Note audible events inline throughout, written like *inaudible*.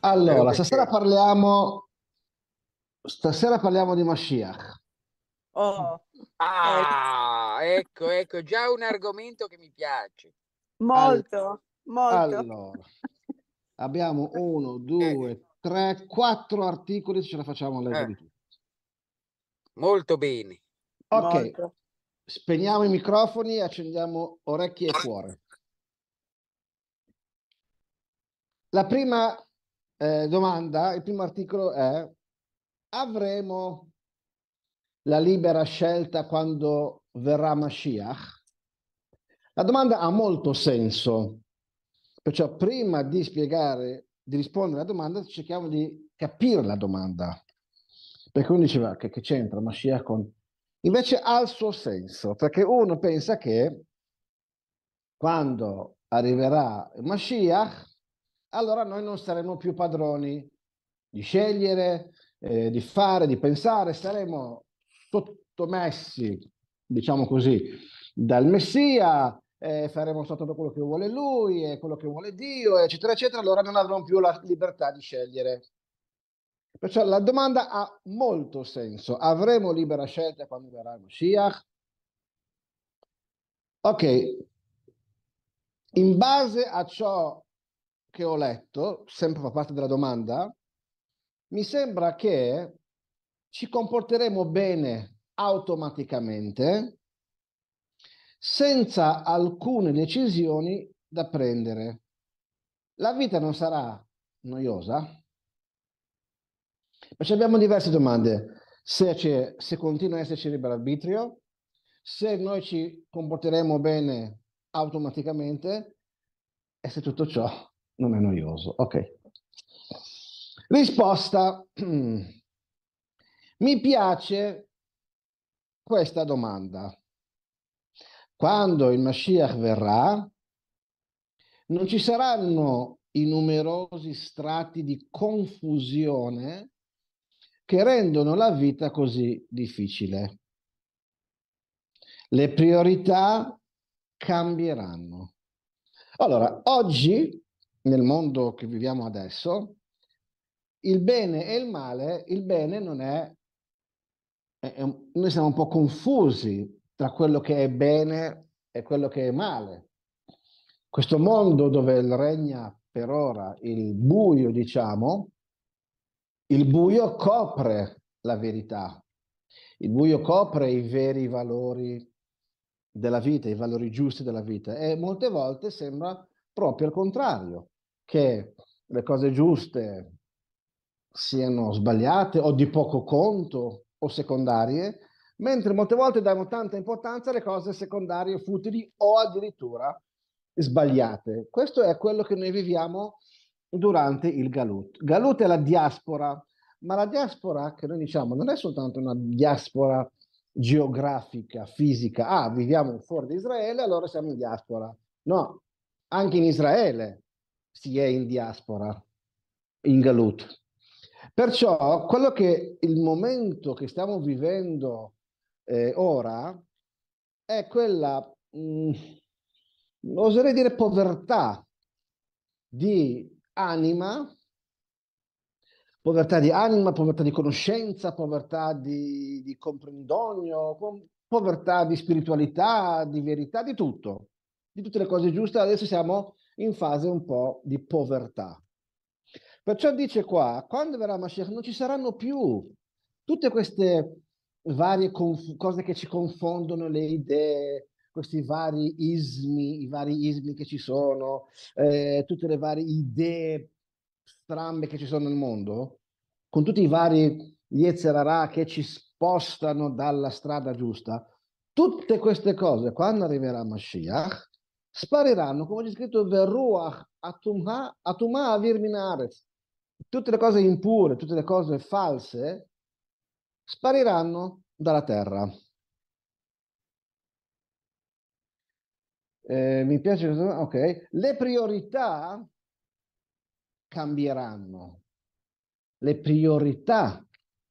Allora, stasera parliamo, stasera parliamo di Mashiach. Oh. Ah, ecco, ecco, già un argomento che mi piace. Molto, All... molto. Allora, abbiamo *laughs* eh. uno, due, tre, quattro articoli, ce la facciamo a leggere eh. tutti. Molto bene. Ok, molto. spegniamo i microfoni, e accendiamo orecchie e cuore. La prima eh, domanda, il primo articolo è avremo la libera scelta quando verrà Mashiach? La domanda ha molto senso, perciò prima di spiegare, di rispondere alla domanda, cerchiamo di capire la domanda. Perché uno diceva che, che c'entra Mashiach con... Invece ha il suo senso, perché uno pensa che quando arriverà Mashiach, allora noi non saremo più padroni di scegliere, eh, di fare, di pensare, saremo sottomessi, diciamo così, dal Messia, eh, faremo soltanto quello che vuole lui e quello che vuole Dio, eccetera, eccetera, allora non avremo più la libertà di scegliere. Perciò la domanda ha molto senso. Avremo libera scelta quando verrà il Mashiach? Ok, in base a ciò che ho letto, sempre fa parte della domanda, mi sembra che ci comporteremo bene automaticamente senza alcune decisioni da prendere. La vita non sarà noiosa? Ma ci abbiamo diverse domande. Se, c'è, se continua a esserci libero arbitrio, se noi ci comporteremo bene automaticamente e se tutto ciò non è noioso. Ok. Risposta. *clears throat* Mi piace questa domanda. Quando il Mashiach verrà, non ci saranno i numerosi strati di confusione che rendono la vita così difficile. Le priorità cambieranno. Allora, oggi nel mondo che viviamo adesso, il bene e il male, il bene non è, è, è noi siamo un po' confusi tra quello che è bene e quello che è male. Questo mondo dove regna per ora il buio, diciamo, il buio copre la verità, il buio copre i veri valori della vita, i valori giusti della vita e molte volte sembra proprio il contrario che le cose giuste siano sbagliate o di poco conto o secondarie, mentre molte volte diamo tanta importanza alle cose secondarie, futili o addirittura sbagliate. Questo è quello che noi viviamo durante il Galut. Galut è la diaspora, ma la diaspora che noi diciamo non è soltanto una diaspora geografica, fisica. Ah, viviamo fuori di Israele, allora siamo in diaspora. No, anche in Israele si è in diaspora, in Galut. Perciò quello che il momento che stiamo vivendo eh, ora è quella, mh, mm, oserei dire, povertà di anima, povertà di anima, povertà di conoscenza, povertà di, di comprendonio, povertà di spiritualità, di verità, di tutto, di tutte le cose giuste. Adesso siamo in fase un po' di povertà. Perciò dice qua, quando verrà Mashiach non ci saranno più tutte queste varie cose che ci confondono le idee, questi vari ismi, i vari ismi che ci sono, eh, tutte le varie idee strambe che ci sono nel mondo, con tutti i vari Yetzerarà che ci spostano dalla strada giusta, tutte queste cose, quando arriverà Mashiach, spariranno, come c'è scritto, Veruach atumha, atumha Tutte le cose impure, tutte le cose false spariranno dalla terra. Eh, mi piace, ok. Le priorità cambieranno. Le priorità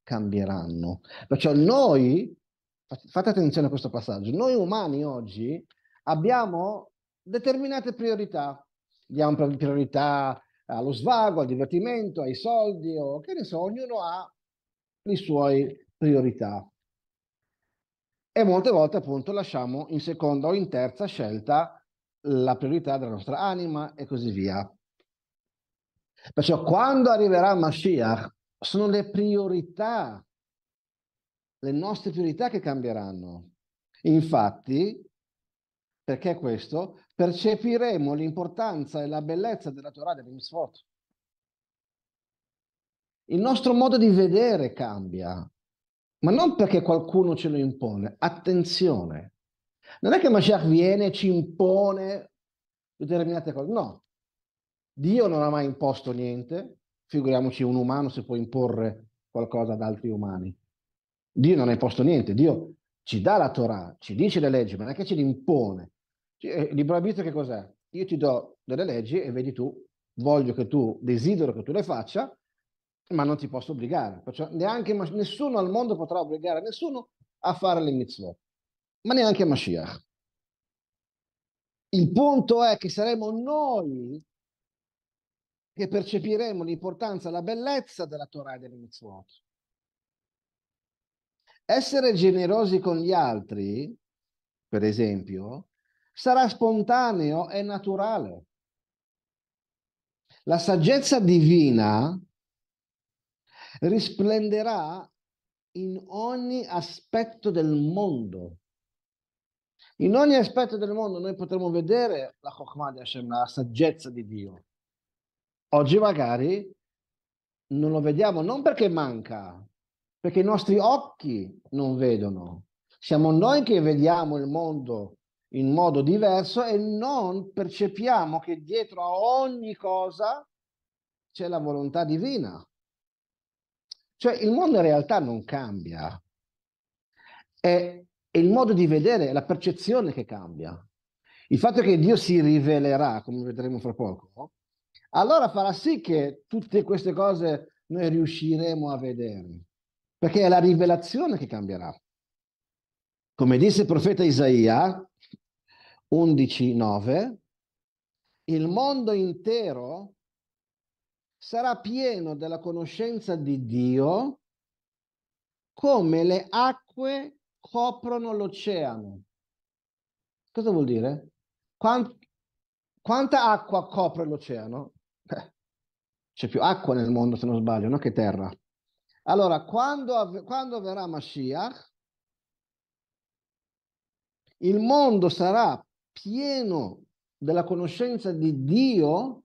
cambieranno. Perciò noi, fate attenzione a questo passaggio, noi umani oggi abbiamo determinate priorità. Diamo priorità allo svago, al divertimento, ai soldi o che ne so, ognuno ha le sue priorità. E molte volte appunto lasciamo in seconda o in terza scelta la priorità della nostra anima e così via. Perciò quando arriverà Mashiach sono le priorità, le nostre priorità che cambieranno. Infatti, perché questo? percepiremo l'importanza e la bellezza della Torah del Mitzvot. Il nostro modo di vedere cambia, ma non perché qualcuno ce lo impone. Attenzione, non è che Mashiach viene e ci impone determinate cose, no. Dio non ha mai imposto niente, figuriamoci un umano se può imporre qualcosa ad altri umani. Dio non ha imposto niente, Dio ci dà la Torah, ci dice le leggi, ma non è che ce le impone. Eh, libero arbitrio che cos'è? Io ti do delle leggi e vedi tu, voglio che tu, desidero che tu le faccia, ma non ti posso obbligare. Perciò neanche, nessuno al mondo potrà obbligare nessuno a fare le mitzvot, ma neanche Mashiach. Il punto è che saremo noi che percepiremo l'importanza, la bellezza della Torah e delle mitzvot. Essere generosi con gli altri, per esempio, sarà spontaneo e naturale. La saggezza divina risplenderà in ogni aspetto del mondo. In ogni aspetto del mondo noi potremo vedere la Chokhmah di Hashem, la saggezza di Dio. Oggi magari non lo vediamo, non perché manca, perché i nostri occhi non vedono. Siamo noi che vediamo il mondo in modo diverso e non percepiamo che dietro a ogni cosa c'è la volontà divina. Cioè il mondo in realtà non cambia, è, è il modo di vedere, è la percezione che cambia. Il fatto che Dio si rivelerà, come vedremo fra poco, allora farà sì che tutte queste cose noi riusciremo a vedere, perché è la rivelazione che cambierà. Come disse il profeta Isaia, 11.9, il mondo intero sarà pieno della conoscenza di Dio come le acque coprono l'oceano. Cosa vuol dire? Quant quanta acqua copre l'oceano? C'è più acqua nel mondo, se non sbaglio, no? Che terra. Allora, quando, quando verrà Mashiach, il mondo sarà pieno della conoscenza di Dio,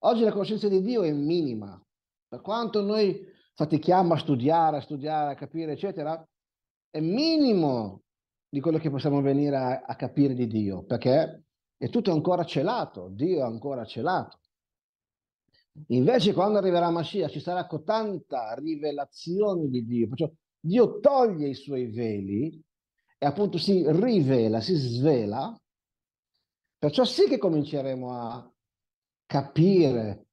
oggi la conoscenza di Dio è minima. Per quanto noi fatichiamo a studiare, a studiare, a capire, eccetera, è minimo di quello che possiamo venire a, a capire di Dio, perché è tutto ancora celato, Dio è ancora celato. Invece quando arriverà Mashiach ci sarà tanta rivelazione di Dio, perciò Dio toglie i suoi veli e appunto si rivela, si svela Perciò sì che cominceremo a capire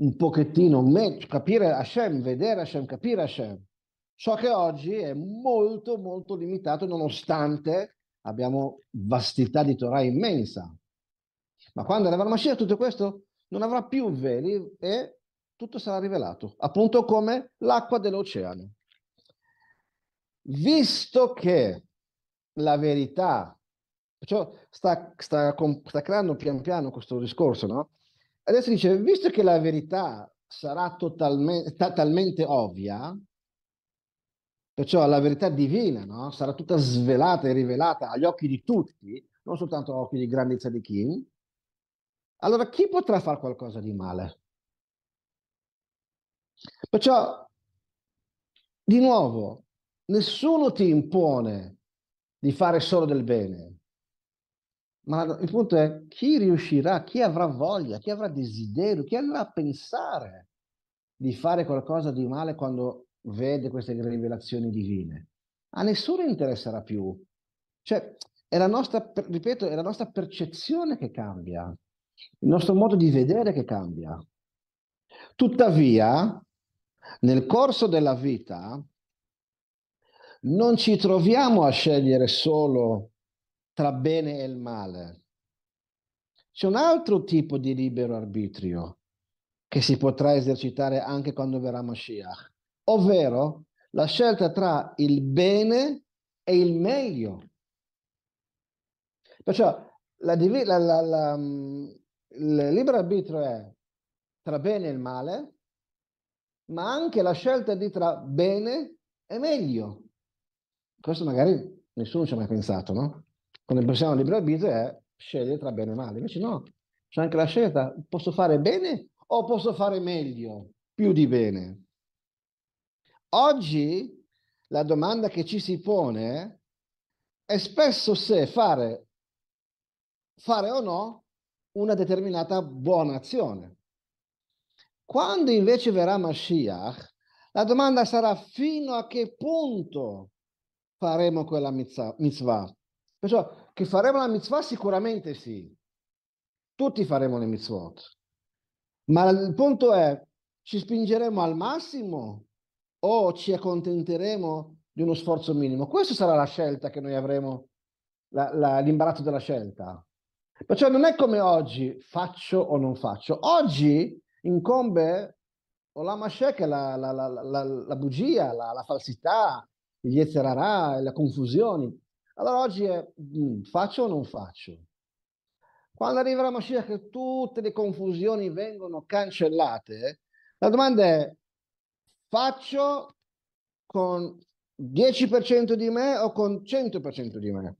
un pochettino, capire Hashem, vedere Hashem, capire Hashem. Ciò che oggi è molto, molto limitato, nonostante abbiamo vastità di Torah immensa. Ma quando arriverà la Mashiach tutto questo non avrà più veli e tutto sarà rivelato, appunto come l'acqua dell'oceano. Visto che la verità Perciò sta, sta, sta creando pian piano questo discorso, no? Adesso dice, visto che la verità sarà totalmente, talmente ovvia, perciò la verità divina no? sarà tutta svelata e rivelata agli occhi di tutti, non soltanto agli occhi di grandezza di tzadikim, allora chi potrà fare qualcosa di male? Perciò, di nuovo, nessuno ti impone di fare solo del bene, ma il punto è chi riuscirà, chi avrà voglia, chi avrà desiderio, chi andrà a pensare di fare qualcosa di male quando vede queste rivelazioni divine. A nessuno interesserà più. Cioè, è la nostra, ripeto, è la nostra percezione che cambia, il nostro modo di vedere che cambia. Tuttavia, nel corso della vita, non ci troviamo a scegliere solo tra bene e il male. C'è un altro tipo di libero arbitrio che si potrà esercitare anche quando verrà Mashiach, ovvero la scelta tra il bene e il meglio. Perciò la, la, la, la mm, il libero arbitrio è tra bene e il male, ma anche la scelta di tra bene e meglio. Questo magari nessuno ci ha mai pensato, no? Quando pensiamo al libero arbitrio è scegliere tra bene e male, invece no, c'è anche la scelta, posso fare bene o posso fare meglio, più di bene. Oggi la domanda che ci si pone è spesso se fare, fare o no una determinata buona azione. Quando invece verrà Mashiach, la domanda sarà fino a che punto faremo quella mitzvah. Perciò che faremo la mitzvah sicuramente sì, tutti faremo le mitzvot, ma il punto è, ci spingeremo al massimo o ci accontenteremo di uno sforzo minimo? Questa sarà la scelta che noi avremo, la, la, l'imbarazzo della scelta. Perciò non è come oggi, faccio o non faccio. Oggi incombe o la mashek, la, la, la, bugia, la, falsità, gli etzerarà, la confusione. Allora oggi è mm, faccio o non faccio? Quando arriva la Mashiach che tutte le confusioni vengono cancellate, la domanda è faccio con 10% di me o con 100% di me?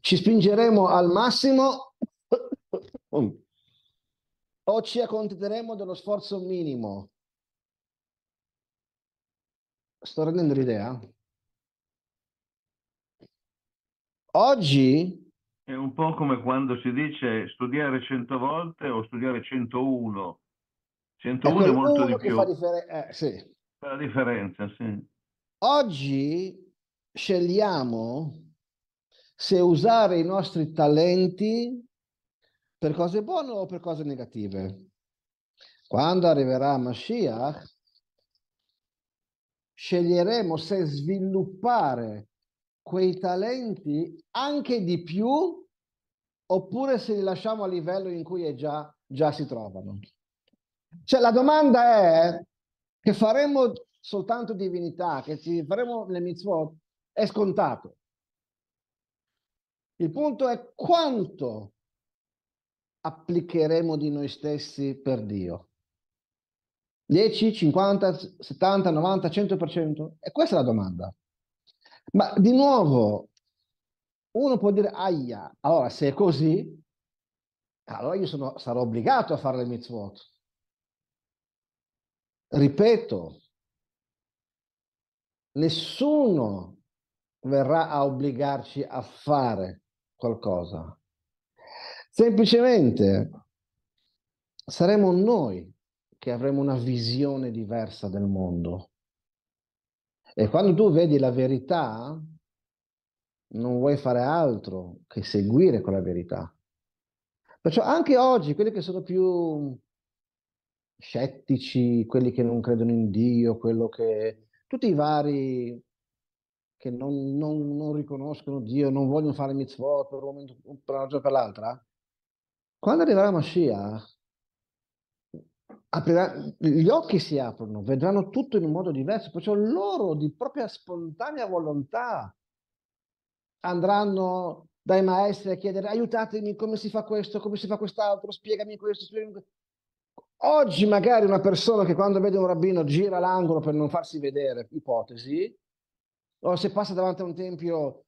Ci spingeremo al massimo o ci accontenteremo dello sforzo minimo? Sto rendendo l'idea? Oggi... È un po' come quando si dice studiare 100 volte o studiare 101. 101 è, è molto di più. Fa, differ- eh, sì. fa la differenza, sì. Oggi scegliamo se usare i nostri talenti per cose buone o per cose negative. Quando arriverà Mashiach, sceglieremo se sviluppare quei talenti anche di più oppure se li lasciamo a livello in cui già, già si trovano? Mm. Cioè la domanda è che faremo soltanto divinità, che ci faremo le mitzvot, è scontato. Il punto è quanto applicheremo di noi stessi per Dio. 10, 50, 70, 90, 100%? E questa è la domanda. Ma di nuovo, uno può dire, aia, allora se è così, allora io sono, sarò obbligato a fare le mitzvot. Ripeto, nessuno verrà a obbligarci a fare qualcosa. Semplicemente saremo noi che avremo una visione diversa del mondo. E quando tu vedi la verità, non vuoi fare altro che seguire quella verità. Perciò anche oggi quelli che sono più scettici, quelli che non credono in Dio, quello che... tutti i vari che non, non, non riconoscono Dio, non vogliono fare mitzvot per, un momento, per una ragione o per l'altra, quando arriverà Mashiach, aprirà, gli occhi si aprono, vedranno tutto in un modo diverso, perciò loro di propria spontanea volontà andranno dai maestri a chiedere aiutatemi come si fa questo, come si fa quest'altro, spiegami questo, spiegami questo. Oggi magari una persona che quando vede un rabbino gira l'angolo per non farsi vedere, ipotesi, o se passa davanti a un tempio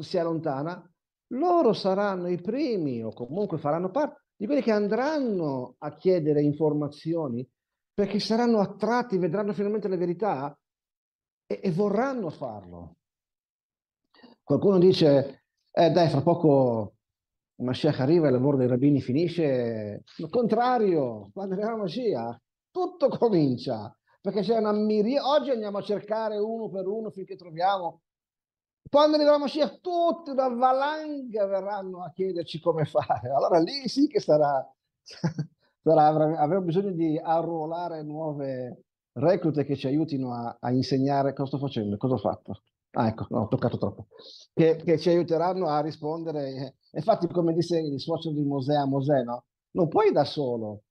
si allontana, loro saranno i primi o comunque faranno parte di quelli che andranno a chiedere informazioni perché saranno attratti, vedranno finalmente la verità e, e vorranno farlo. Qualcuno dice, eh dai, fra poco Mashiach arriva e il lavoro dei rabbini finisce. Al contrario, quando arriva magia, tutto comincia, perché c'è una miriade. Oggi andiamo a cercare uno per uno finché troviamo quando arriverà Mashiach, tutta una valanga verranno a chiederci come fare. Allora lì sì che sarà, *laughs* sarà avremo bisogno di arruolare nuove reclute che ci aiutino a, a insegnare cosa sto facendo, cosa ho fatto. Ah, ecco, no, ho toccato troppo. Che, che, ci aiuteranno a rispondere. Infatti, come disse il suocero di Mosè a Mosè, no? non puoi da solo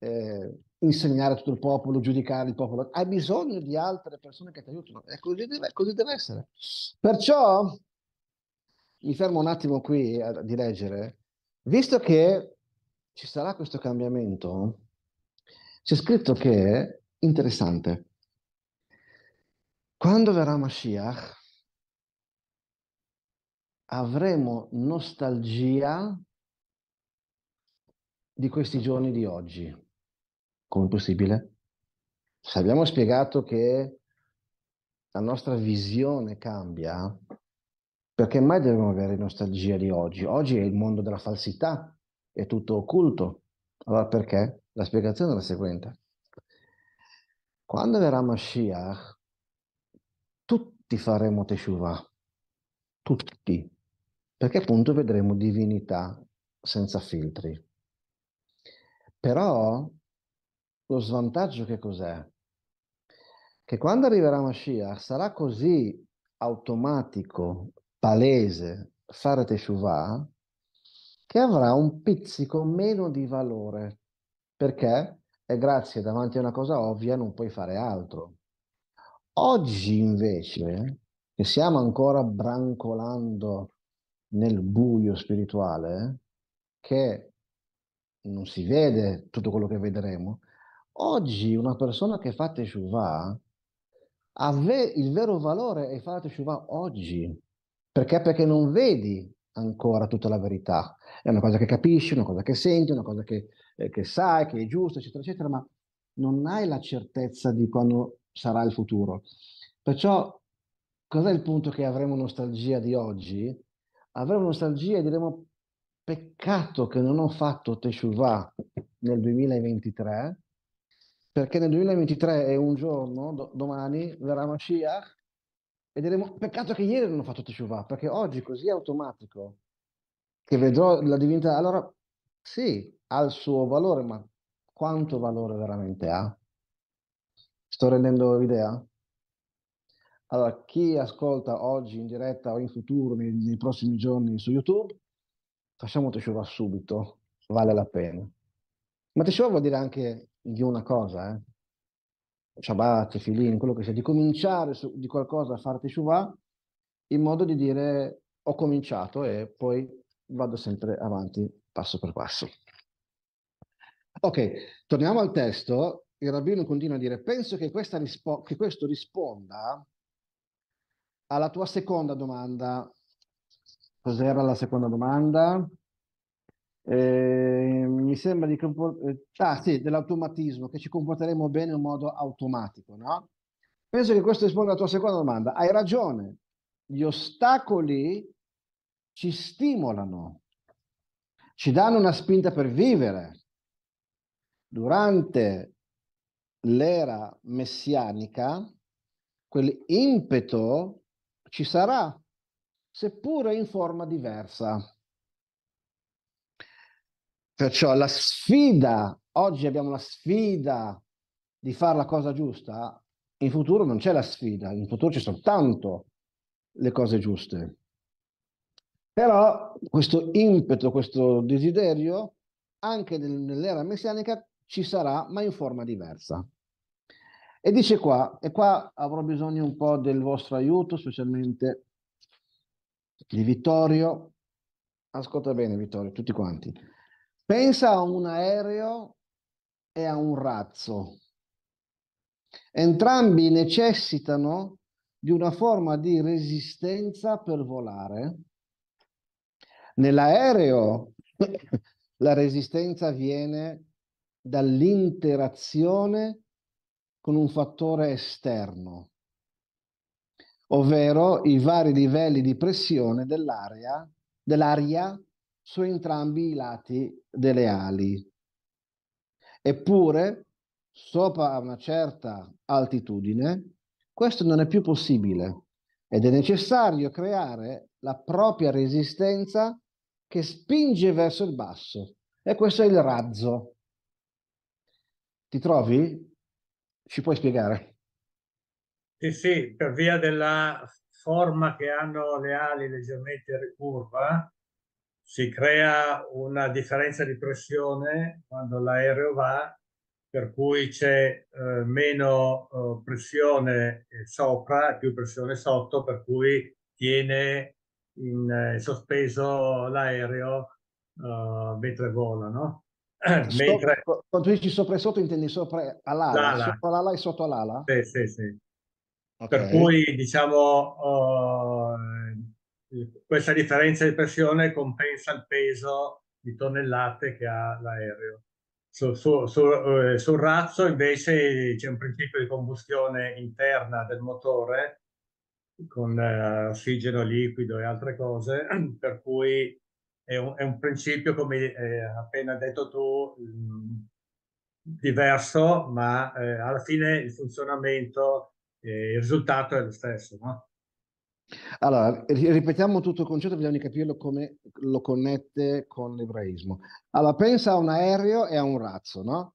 eh, insegnare a tutto il popolo, giudicare il popolo, hai bisogno di altre persone che ti aiutino, e così deve, così deve essere. Perciò mi fermo un attimo qui a, eh, di leggere, visto che ci sarà questo cambiamento, c'è scritto che, interessante, quando verrà Mashiach avremo nostalgia di questi giorni di oggi come possibile? Se abbiamo spiegato che la nostra visione cambia, perché mai dobbiamo avere nostalgia di oggi? Oggi è il mondo della falsità, è tutto occulto. Allora perché? La spiegazione è la seguente. Quando verrà Mashiach, tutti faremo Teshuvah, tutti, perché appunto vedremo divinità senza filtri. Però lo svantaggio che cos'è? Che quando arriverà Mashiach sarà così automatico, palese, fare Teshuvah, che avrà un pizzico meno di valore, perché E grazie davanti a una cosa ovvia non puoi fare altro. Oggi invece, che siamo ancora brancolando nel buio spirituale, che non si vede tutto quello che vedremo, Oggi una persona che fa Teshuvah il vero valore è fare Teshuvah oggi. Perché? Perché non vedi ancora tutta la verità. È una cosa che capisci, una cosa che senti, una cosa che, eh, che sai, che è giusta, eccetera, eccetera, ma non hai la certezza di quando sarà il futuro. Perciò, cos'è il punto che avremo nostalgia di oggi? Avremo nostalgia e diremo peccato che non ho fatto Teshuvah nel 2023 perché nel 2023 è un giorno, do- domani, verrà Mashiach e diremo, peccato che ieri non ho fatto Teshuvah, perché oggi così automatico che vedrò la divinità, allora sì, ha il suo valore, ma quanto valore veramente ha? Sto rendendo l'idea? Allora, chi ascolta oggi in diretta o in futuro, nei, nei prossimi giorni su YouTube, facciamo Teshuvah subito, vale la pena. Ma tesoro vuol dire anche di una cosa, eh? Shabbat, Filin, quello che sia, di cominciare su, di qualcosa a fare teshuva in modo di dire ho cominciato e poi vado sempre avanti passo per passo. Ok, torniamo al testo. Il rabbino continua a dire, penso che, rispo- che questo risponda alla tua seconda domanda. Cos'era la seconda domanda? Ehm, mi sembra di eh, ah, sì, dell'automatismo, che ci comporteremo bene in modo automatico, no? Penso che questo risponda alla tua seconda domanda. Hai ragione, gli ostacoli ci stimolano, ci danno una spinta per vivere. Durante l'era messianica, quell'impeto ci sarà, seppure in forma diversa. Perciò la sfida, oggi abbiamo la sfida di fare la cosa giusta, in futuro non c'è la sfida, in futuro ci sono tanto le cose giuste. Però questo impeto, questo desiderio, anche nell'era messianica ci sarà, ma in forma diversa. E dice qua, e qua avrò bisogno un po' del vostro aiuto, specialmente di Vittorio. Ascolta bene Vittorio, tutti quanti. Pensa a un aereo e a un razzo. Entrambi necessitano di una forma di resistenza per volare. Nell'aereo *coughs* la resistenza viene dall'interazione con un fattore esterno, ovvero i vari livelli di pressione dell'aria, dell'aria su entrambi i lati delle ali. Eppure, sopra una certa altitudine, questo non è più possibile ed è necessario creare la propria resistenza che spinge verso il basso. E questo è il razzo. Ti trovi? Ci puoi spiegare? Sì, sì, per via della forma che hanno le ali leggermente ricurva, si crea una differenza di pressione quando l'aereo va, per cui c'è eh, meno eh, pressione sopra e più pressione sotto, per cui tiene in eh, sospeso l'aereo eh, mentre vola, no? *clears throat* mentre... Quando dici sopra e sotto intendi sopra all'ala, sopra l'ala e sotto l'ala? Sì, sì, sì. Okay. Per cui diciamo oh, questa differenza di pressione compensa il peso di tonnellate che ha l'aereo. Sul, sul, sul, eh, sul razzo invece c'è un principio di combustione interna del motore con eh, ossigeno liquido e altre cose, *clears throat* per cui è un, è un principio, come eh, appena detto tu, mh, mm, diverso, ma eh, alla fine il funzionamento, il risultato è lo stesso. No? Allora, ripetiamo tutto il concetto, bisogna capirlo come lo connette con l'ebraismo. Allora, pensa a un aereo e a un razzo, no?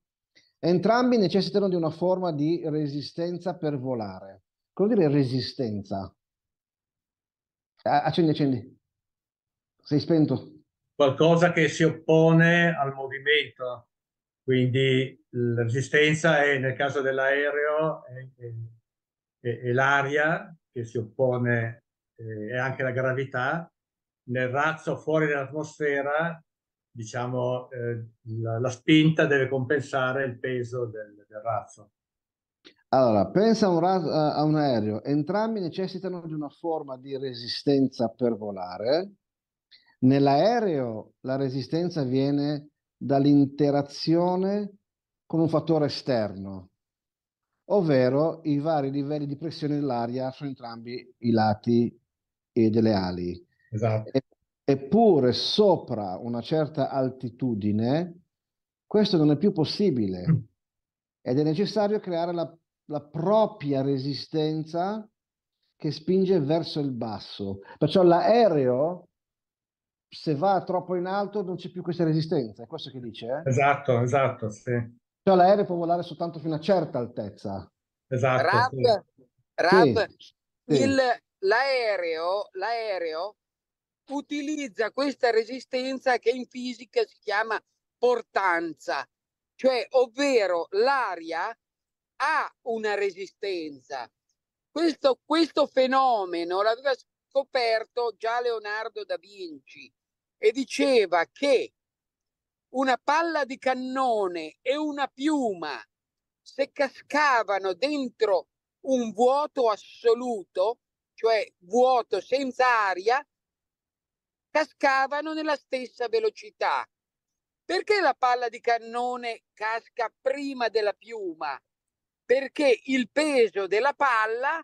Entrambi necessitano di una forma di resistenza per volare. Cosa vuol dire resistenza? Accendi, accendi. Sei spento. Qualcosa che si oppone al movimento. Quindi la resistenza è, nel caso dell'aereo, è, è, è l'aria che si oppone eh, è anche la gravità. Nel razzo fuori dall'atmosfera, diciamo, eh, la, la, spinta deve compensare il peso del, del razzo. Allora, pensa a un, razzo, a un aereo, entrambi necessitano di una forma di resistenza per volare. Nell'aereo la resistenza viene dall'interazione con un fattore esterno, ovvero i vari livelli di pressione dell'aria su entrambi i lati delle ali. Esatto. E, eppure sopra una certa altitudine questo non è più possibile ed è necessario creare la, la propria resistenza che spinge verso il basso. Perciò l'aereo se va troppo in alto non c'è più questa resistenza, è questo che dice? Eh? Esatto, esatto, sì. Cioè l'aereo può volare soltanto fino a una certa altezza. Esatto. Rab, sì. Rab sì, il, l'aereo, l'aereo utilizza questa resistenza che in fisica si chiama portanza, cioè ovvero l'aria ha una resistenza. Questo, questo fenomeno l'aveva scoperto già Leonardo da Vinci e diceva che una palla di cannone e una piuma, se cascavano dentro un vuoto assoluto, cioè vuoto senza aria, cascavano nella stessa velocità. Perché la palla di cannone casca prima della piuma? Perché il peso della palla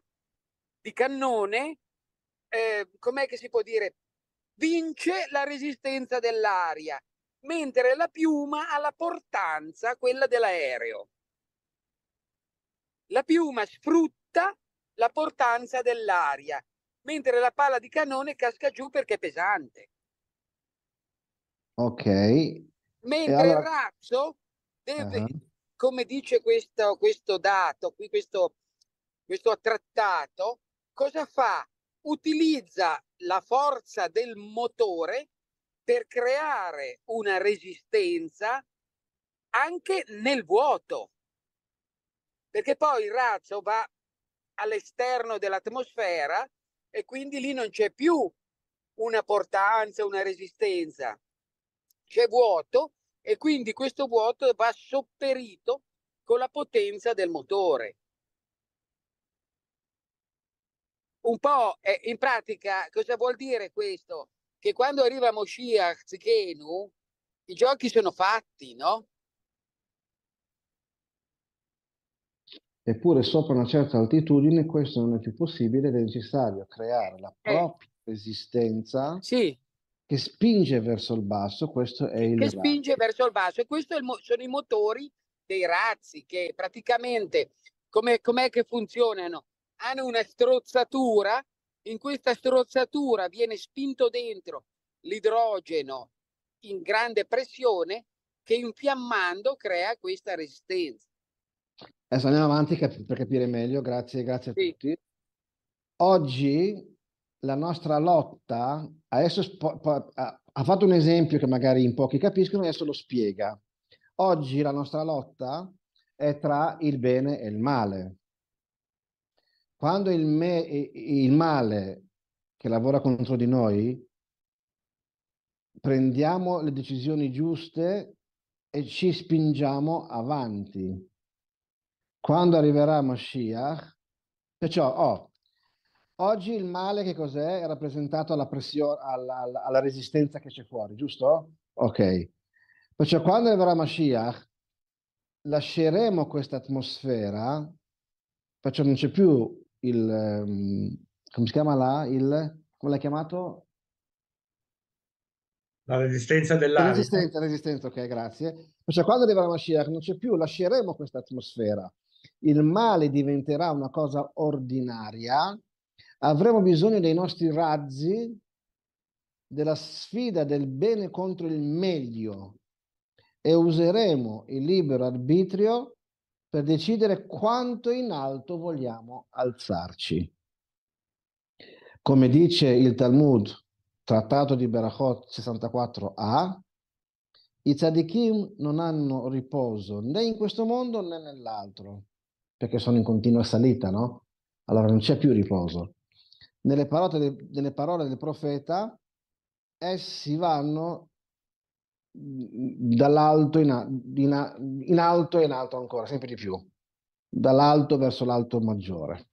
di cannone, eh, com'è che si può dire, vince la resistenza dell'aria mentre la piuma ha la portanza, quella dell'aereo. La piuma sfrutta la portanza dell'aria, mentre la pala di cannone casca giù perché è pesante. Ok. Mentre allora... il razzo deve, uh -huh. come dice questo, questo dato, qui questo, questo trattato, cosa fa? Utilizza la forza del motore per creare una resistenza anche nel vuoto, perché poi il razzo va all'esterno dell'atmosfera e quindi lì non c'è più una portanza, una resistenza, c'è vuoto e quindi questo vuoto va sopperito con la potenza del motore. Un po' eh, in pratica cosa vuol dire questo? che quando arriva Moshiach, Zichenu, i giochi sono fatti, no? Eppure sopra una certa altitudine questo non è più possibile ed è necessario creare la eh. propria eh. esistenza sì. che spinge verso il basso, questo è il... Che razzo. spinge verso il basso e questi sono i motori dei razzi che praticamente come, com'è che funzionano? Hanno una strozzatura in questa strozzatura viene spinto dentro l'idrogeno in grande pressione che infiammando crea questa resistenza. Adesso andiamo avanti per capire meglio, grazie, grazie sì. a tutti. Oggi la nostra lotta, adesso ha fatto un esempio che magari in pochi capiscono, adesso lo spiega. Oggi la nostra lotta è tra il bene e il male. Quando il, me, il male che lavora contro di noi, prendiamo le decisioni giuste e ci spingiamo avanti. Quando arriverà Mashiach, perciò oh, oggi il male che cos'è? È rappresentato alla, pressione, alla, alla, alla resistenza che c'è fuori, giusto? Ok. Perciò quando arriverà Mashiach, lasceremo questa atmosfera, perciò non c'è più il ehm, come si chiama là? Il, come l'ha chiamato? La resistenza dell'aria. resistenza, resistenza, ok, grazie. Cioè, quando arriva la Mashiach non c'è più, lasceremo questa atmosfera. Il male diventerà una cosa ordinaria. Avremo bisogno dei nostri razzi, della sfida del bene contro il meglio e useremo il libero arbitrio per decidere quanto in alto vogliamo alzarci. Come dice il Talmud, trattato di Berachot 64a, i tzadikim non hanno riposo né in questo mondo né nell'altro, perché sono in continua salita, no? Allora non c'è più riposo. Nelle parole, nelle parole del profeta, essi vanno dall'alto in, in, in alto e in alto ancora, sempre di più, dall'alto verso l'alto maggiore.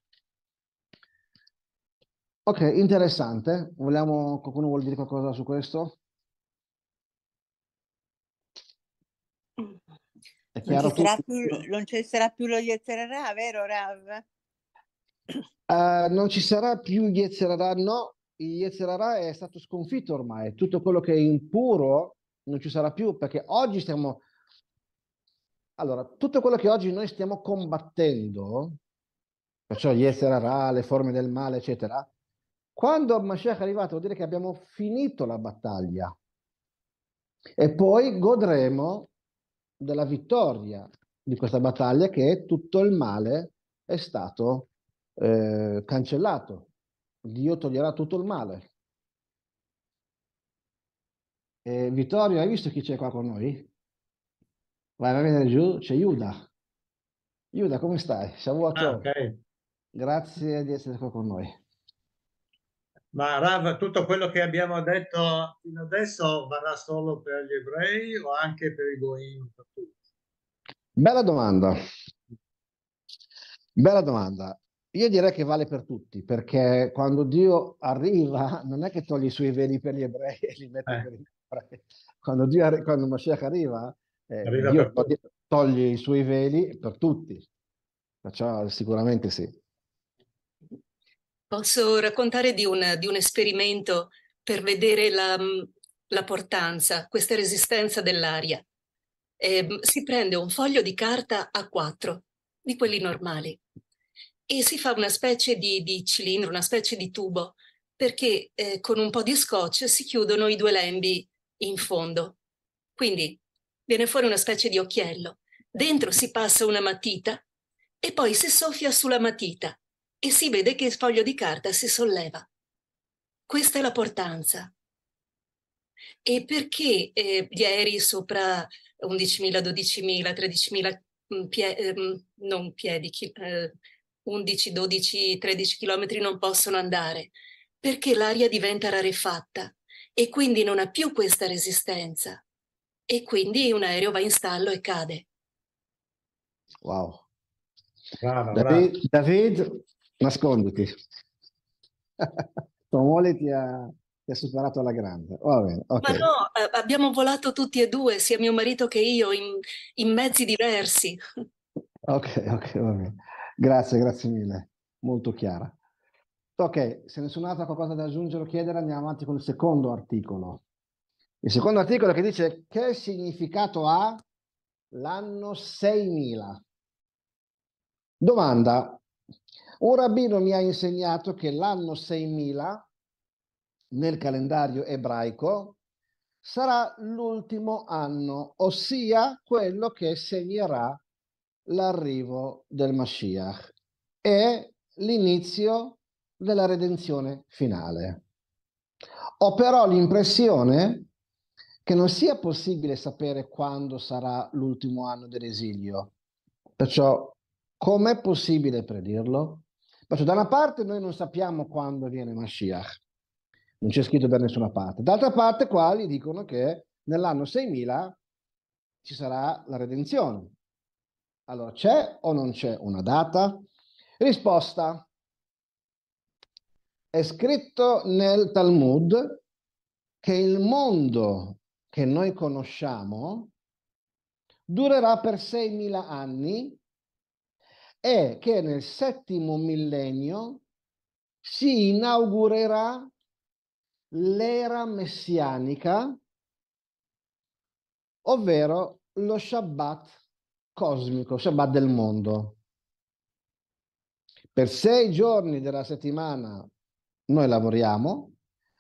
Ok, interessante. Vogliamo, qualcuno vuol dire qualcosa su questo? Non ci, più, non ci, sarà più, lo Yetzerarà, vero Rav? Uh, non ci sarà più Yetzerarà, no. Il Yetzerarà è stato sconfitto ormai. Tutto quello che è impuro non ci sarà più perché oggi stiamo... Allora, tutto quello che oggi noi stiamo combattendo, perciò gli Yeserara, le forme del male, eccetera, quando Mashiach è arrivato vuol dire che abbiamo finito la battaglia e poi godremo della vittoria di questa battaglia che tutto il male è stato eh, cancellato. Dio toglierà tutto il male. Eh, Vittorio, hai visto chi c'è qua con noi? Vai, vai bene giù, c'è Iuda. Iuda, come stai? Ciao a Ah, okay. Grazie di essere qua con noi. Ma Rav, tutto quello che abbiamo detto fino adesso varrà solo per gli ebrei o anche per i goim? Bella domanda. Bella domanda. Io direi che vale per tutti, perché quando Dio arriva non è che toglie i suoi veli per gli ebrei e li mette eh. per i quando, Dio, quando Mashiach arriva, eh, arriva Dio toglie, toglie i suoi veli per tutti. Perciò sicuramente sì. Posso raccontare di, una, di un esperimento per vedere la, la portanza, questa resistenza dell'aria. Eh, si prende un foglio di carta A4, di quelli normali, e si fa una specie di, di cilindro, una specie di tubo, perché eh, con un po' di scotch si chiudono i due lembi in fondo. Quindi viene fuori una specie di occhiello, dentro si passa una matita e poi si soffia sulla matita e si vede che il foglio di carta si solleva. Questa è la portanza. E perché eh, gli aerei sopra 11.000, 12.000, 13.000 Pie, ehm, non piedi, chi, eh, 11, 12, 13 chilometri non possono andare perché l'aria diventa rarefatta e quindi non ha più questa resistenza e quindi un aereo va in stallo e cade. Wow. Brava, David, nasconditi. *laughs* Tuo mole ti ha, ti ha, superato alla grande. Bene, okay. Ma no, eh, abbiamo volato tutti e due, sia mio marito che io, in, in mezzi diversi. ok, ok, va bene. Grazie, grazie mille. Molto chiara. Ok, se nessun altro ha qualcosa da aggiungere o chiedere, andiamo avanti con il secondo articolo. Il secondo articolo che dice che significato ha l'anno 6000. Domanda. Un rabbino mi ha insegnato che l'anno 6000 nel calendario ebraico sarà l'ultimo anno, ossia quello che segnerà l'arrivo del Mashiach e l'inizio della redenzione finale. Ho però l'impressione che non sia possibile sapere quando sarà l'ultimo anno dell'esilio. Perciò, com'è possibile predirlo? Perciò, da una parte noi non sappiamo quando viene Mashiach, non c'è scritto da nessuna parte. D'altra parte, quali dicono che nell'anno 6000 ci sarà la redenzione. Allora, c'è o non c'è una data? Risposta, è scritto nel Talmud che il mondo che noi conosciamo durerà per 6.000 anni e che nel settimo millennio si inaugurerà l'era messianica, ovvero lo Shabbat cosmico, Shabbat del mondo. Per sei giorni della settimana noi lavoriamo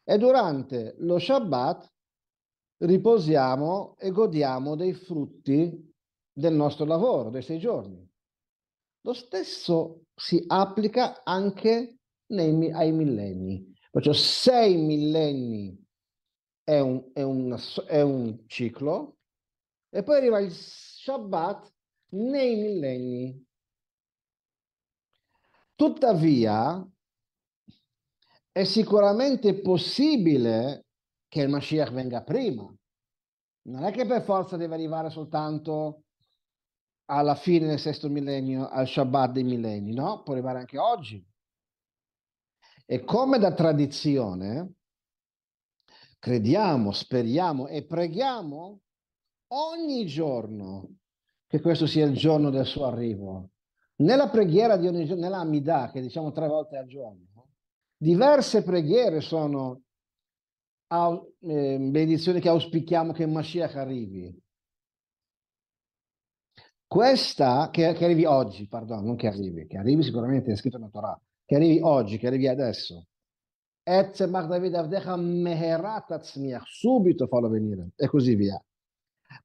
e durante lo Shabbat riposiamo e godiamo dei frutti del nostro lavoro, dei sei giorni. Lo stesso si applica anche nei, ai millenni. Perciò sei millenni è un, è, un, è un, ciclo e poi arriva il Shabbat nei millenni. Tuttavia, è sicuramente possibile che il Mashiach venga prima. Non è che per forza deve arrivare soltanto alla fine del sesto millennio, al Shabbat dei millenni, no? Può arrivare anche oggi. E come da tradizione, crediamo, speriamo e preghiamo ogni giorno che questo sia il giorno del suo arrivo. Nella preghiera di ogni giorno, nella Amidà, che diciamo tre volte al giorno, Diverse preghiere sono eh, benedizioni che auspichiamo che Mashiach arrivi. Questa che, che arrivi oggi, perdono, non che arrivi, che arrivi sicuramente, è scritto nella Torah, che arrivi oggi, che arrivi adesso. subito fallo venire, e così via.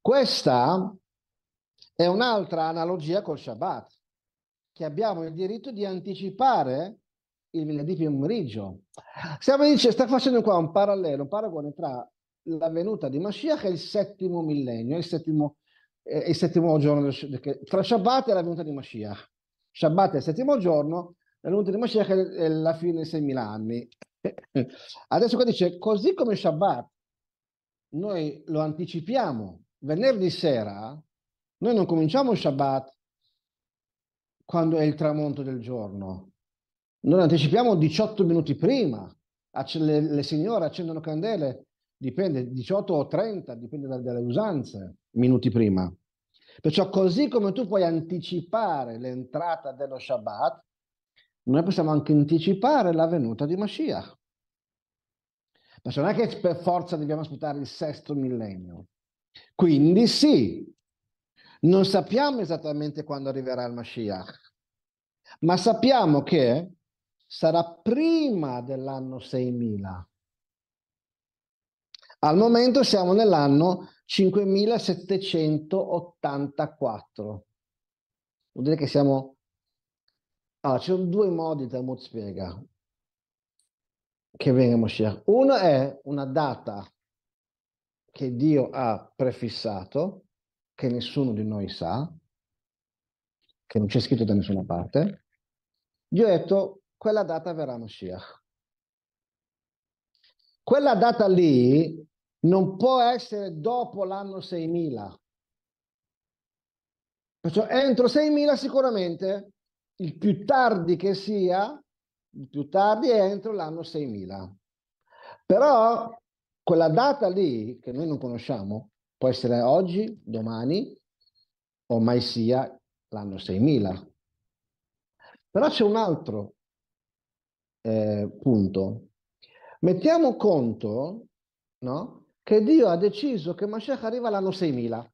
Questa è un'altra analogia col Shabbat, che abbiamo il diritto di anticipare il venerdì pomeriggio. Siamo dice, sta facendo qua un parallelo, un paragone tra la venuta di Mashiach e il settimo millennio, il settimo, eh, il settimo giorno, tra Shabbat e la venuta di Mashiach. Shabbat è il settimo giorno, la venuta di Mashiach è la fine dei 6.000 anni. *clears throat* Adesso qua dice, così come Shabbat, noi lo anticipiamo, venerdì sera, noi non cominciamo Shabbat quando è il tramonto del giorno, noi anticipiamo 18 minuti prima, le, le signore accendono candele, dipende, 18 o 30, dipende dalle, dalle usanze, minuti prima. Perciò così come tu puoi anticipare l'entrata dello Shabbat, noi possiamo anche anticipare la venuta di Mashiach. Perciò non è che per forza dobbiamo aspettare il sesto millennio. Quindi sì, non sappiamo esattamente quando arriverà il Mashiach, ma sappiamo che sarà prima dell'anno 6000. Al momento siamo nell'anno 5784. Vuol dire che siamo... Allora, ci sono due modi Talmud spiega che venga Moshiach. Uno è una data che Dio ha prefissato, che nessuno di noi sa, che non c'è scritto da nessuna parte. Gli ho detto quella data verrà Mashiach. Quella data lì non può essere dopo l'anno 6000. Perciò entro 6000 sicuramente, il più tardi che sia, il più tardi è entro l'anno 6000. Però quella data lì, che noi non conosciamo, può essere oggi, domani, o mai sia l'anno 6000. Però c'è un altro eh, punto. Mettiamo conto no? che Dio ha deciso che Mashiach arriva all'anno 6000,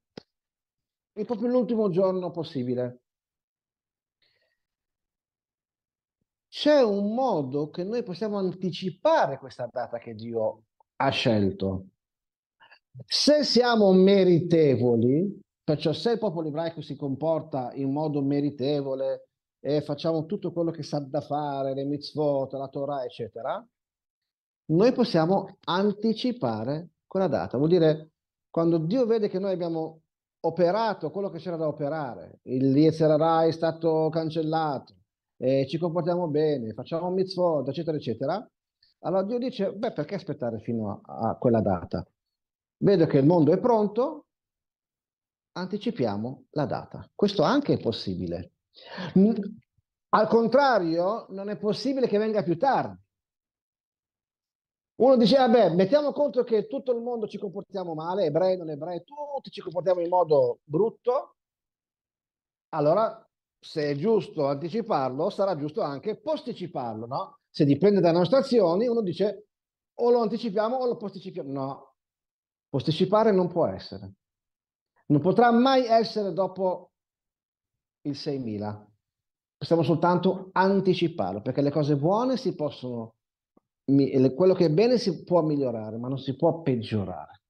è proprio l'ultimo giorno possibile. C'è un modo che noi possiamo anticipare questa data che Dio ha scelto. Se siamo meritevoli, perciò se il popolo ebraico si comporta in modo meritevole, e facciamo tutto quello che sa da fare, le mitzvot, la Torah, eccetera, noi possiamo anticipare quella data. Vuol dire, quando Dio vede che noi abbiamo operato quello che c'era da operare, il Yetzerara è stato cancellato, e ci comportiamo bene, facciamo mitzvot, eccetera, eccetera, allora Dio dice, beh, perché aspettare fino a, a quella data? Vedo che il mondo è pronto, anticipiamo la data. Questo anche è possibile. Al contrario, non è possibile che venga più tardi. Uno dice, vabbè, mettiamo conto che tutto il mondo ci comportiamo male, ebrei, non ebrei, tutti ci comportiamo in modo brutto, allora se è giusto anticiparlo, sarà giusto anche posticiparlo, no? Se dipende dalle nostre azioni, uno dice o lo anticipiamo o lo posticipiamo. No, posticipare non può essere. Non potrà mai essere dopo il 6.000. Possiamo soltanto anticiparlo, perché le cose buone si possono, quello che è bene si può migliorare, ma non si può peggiorare.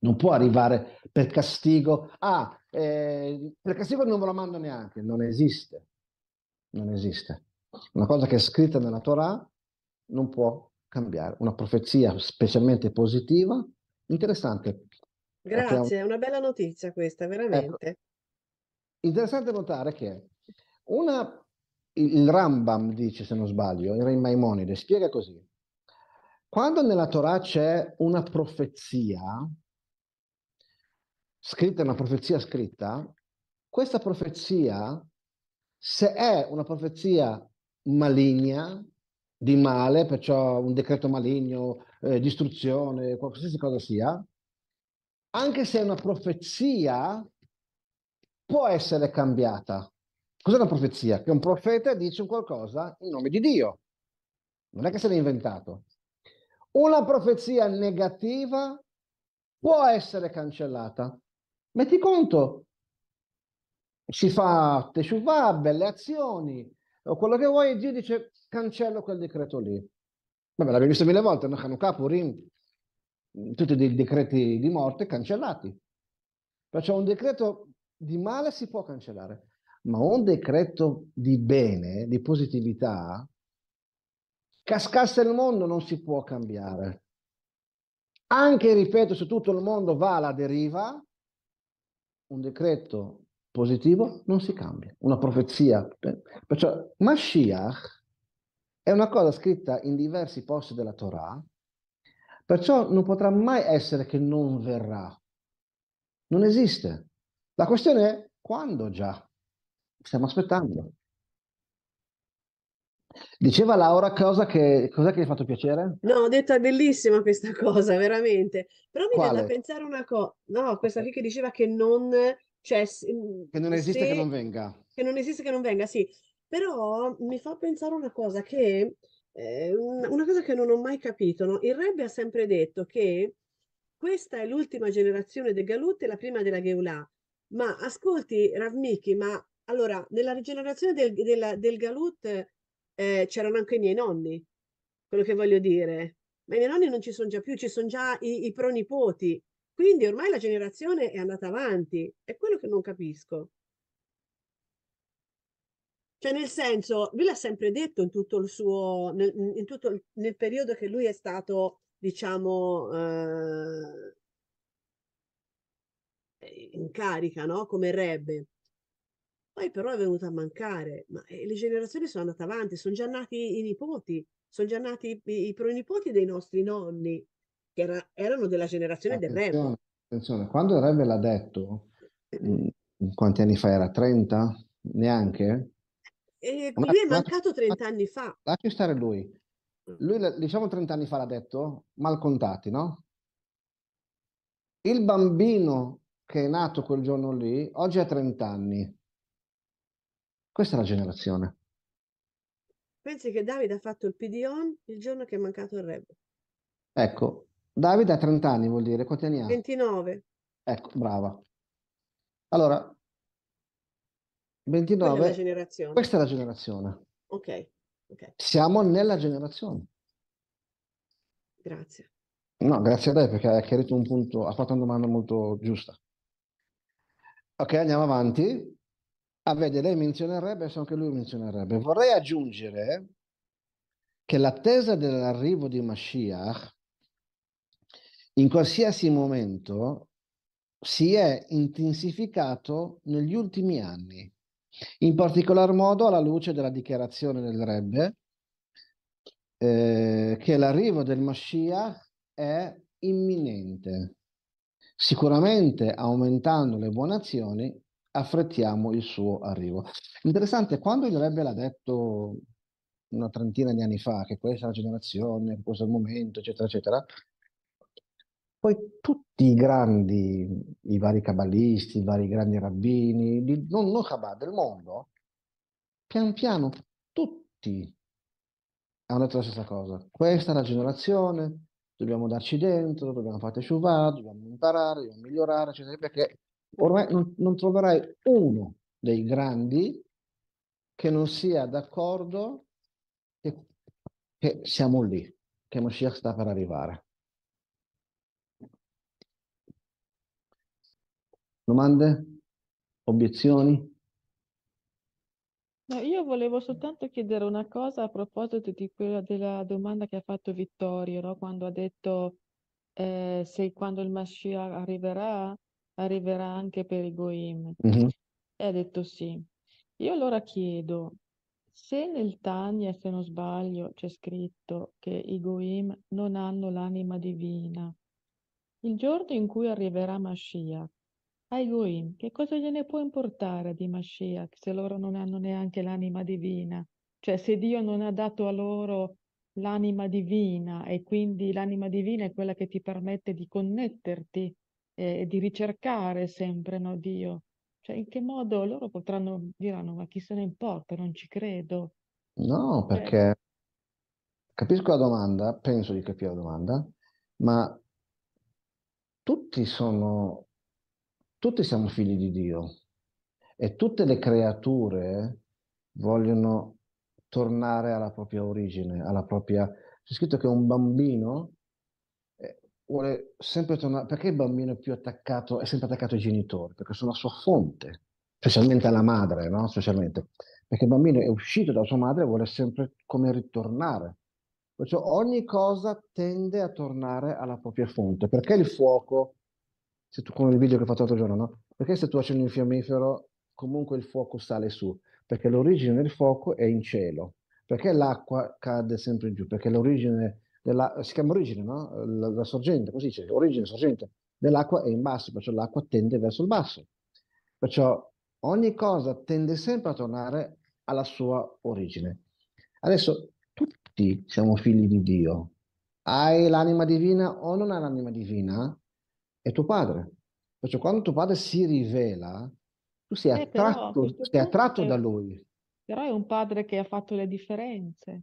Non può arrivare per castigo, ah, eh, per castigo non ve lo mando neanche, non esiste. Non esiste. Una cosa che è scritta nella Torah non può cambiare. Una profezia specialmente positiva, interessante. Grazie, è una bella notizia questa, ecco. veramente. Ecco. Interessante notare che una, il Rambam dice, se non sbaglio, il Re Maimonide, spiega così. Quando nella Torah c'è una profezia, scritta, una profezia scritta, questa profezia, se è una profezia maligna, di male, perciò un decreto maligno, eh, distruzione, qualsiasi cosa sia, anche se è una profezia può essere cambiata. Cos'è una profezia? Che un profeta dice qualcosa in nome di Dio. Non è che se l'è inventato. Una profezia negativa può essere cancellata. Metti conto, si fa teshuvah, belle azioni, o quello che vuoi, e Dio dice cancello quel decreto lì. Vabbè, l'abbiamo visto mille volte, Hanukah, Purim, tutti i decreti di morte cancellati. Perciò un decreto di male si può cancellare, ma un decreto di bene, di positività, cascasse il mondo non si può cambiare. Anche, ripeto, se tutto il mondo va alla deriva, un decreto positivo non si cambia, una profezia. Eh? Perciò Mashiach è una cosa scritta in diversi posti della Torah, perciò non potrà mai essere che non verrà. Non esiste. La questione è quando già? Stiamo aspettando. Diceva Laura cosa che, cosa che hai fatto piacere? No, ho detto è bellissima questa cosa, veramente. Però mi Quale? viene da pensare una cosa. No, questa qui che diceva che non... Cioè, mm, che non esiste se, che non venga. Che non esiste che non venga, sì. Però mi fa pensare una cosa che... Eh, una cosa che non ho mai capito. No? Il Rebbe ha sempre detto che questa è l'ultima generazione del Galut e la prima della Geulah. Ma ascolti Ravmiki, ma allora nella rigenerazione del, della, del Galut eh, c'erano anche i miei nonni, quello che voglio dire. Ma i miei nonni non ci sono già più, ci sono già i, i pronipoti. Quindi ormai la generazione è andata avanti, è quello che non capisco. Cioè, nel senso, lui l'ha sempre detto in tutto il suo, nel, in tutto il, nel periodo che lui è stato, diciamo, eh, eh, in carica, no? come Rebbe. Poi però è venuta a mancare, ma eh, le generazioni sono andate avanti, sono già nati i nipoti, sono già nati i, i pronipoti dei nostri nonni, che era, erano della generazione attenzione, del Rebbe. Attenzione, quando il Rebbe l'ha detto, eh, mm, quanti anni fa era? 30? Neanche? E lui è mancato 30 anni fa. Lasci stare lui. Ah. Lui, diciamo 30 anni fa l'ha detto, mal contati, no? Il bambino che è nato quel giorno lì, oggi ha 30 anni. Questa è la generazione. Pensi che Davide ha fatto il PDON il giorno che è mancato il Reb? Ecco, Davide ha 30 anni, vuol dire quanti anni ha? 29. Ecco, brava. Allora, 29. Quella è la generazione. Questa è la generazione. Ok, ok. Siamo nella generazione. Grazie. No, grazie a te perché hai chiarito un punto, ha fatto una domanda molto giusta. Ok, andiamo avanti. A ah, vedere, lei menzionerebbe, so che lui menzionerebbe. Vorrei aggiungere che l'attesa dell'arrivo di Mashiach in qualsiasi momento si è intensificato negli ultimi anni, in particolar modo alla luce della dichiarazione del Rebbe eh, che l'arrivo del Mashiach è imminente. Sicuramente aumentando le buone azioni affrettiamo il suo arrivo. Interessante, quando il Rebbe l'ha detto una trentina di anni fa, che questa è la generazione, questo è il momento, eccetera, eccetera, poi tutti i grandi, i vari cabalisti, i vari grandi rabbini, di, non, lo Chabad, del mondo, pian piano tutti hanno detto la stessa cosa. Questa è la generazione, dobbiamo darci dentro, dobbiamo farti asciugare, dobbiamo imparare, dobbiamo migliorare, eccetera, perché ormai non, non troverai uno dei grandi che non sia d'accordo che, che siamo lì, che Moshiach sta per arrivare. Domande? Obiezioni? io volevo soltanto chiedere una cosa a proposito di quella della domanda che ha fatto Vittorio, no? Quando ha detto eh, se quando il Mashiach arriverà, arriverà anche per i Goim. Mm-hmm. E ha detto sì. Io allora chiedo, se nel Tanya, se non sbaglio, c'è scritto che i Goim non hanno l'anima divina, il giorno in cui arriverà Mashiach, ai Goim, che cosa gliene può importare di Mashiach se loro non hanno neanche l'anima divina? Cioè, se Dio non ha dato a loro l'anima divina e quindi l'anima divina è quella che ti permette di connetterti eh, e di ricercare sempre no, Dio. Cioè, in che modo loro potranno diranno, ma chi se ne importa, non ci credo. No, cioè perché capisco la domanda, penso di capire la domanda, ma tutti sono tutti siamo figli di Dio e tutte le creature vogliono tornare alla propria origine, alla propria... C'è scritto che un bambino eh, vuole sempre tornare... Perché il bambino è più attaccato, è sempre attaccato ai genitori? Perché sono la sua fonte, specialmente alla madre, no? Specialmente. Perché il bambino è uscito da sua madre e vuole sempre come ritornare. Perciò ogni cosa tende a tornare alla propria fonte. Perché il fuoco se tu, come il video che ho fatto l'altro giorno, no? Perché se tu accendi un fiammifero, comunque il fuoco sale su? Perché l'origine del fuoco è in cielo. Perché l'acqua cade sempre giù? Perché l'origine della, si chiama origine, no? La, la sorgente, così c'è, l'origine sorgente dell'acqua è in basso, perciò l'acqua tende verso il basso. Perciò ogni cosa tende sempre a tornare alla sua origine. Adesso tutti siamo figli di Dio. Hai l'anima divina o non hai l'anima divina? è tuo padre. Perciò quando tuo padre si rivela, tu sei eh, attratto, però, sei attratto da lui. Però è un padre che ha fatto le differenze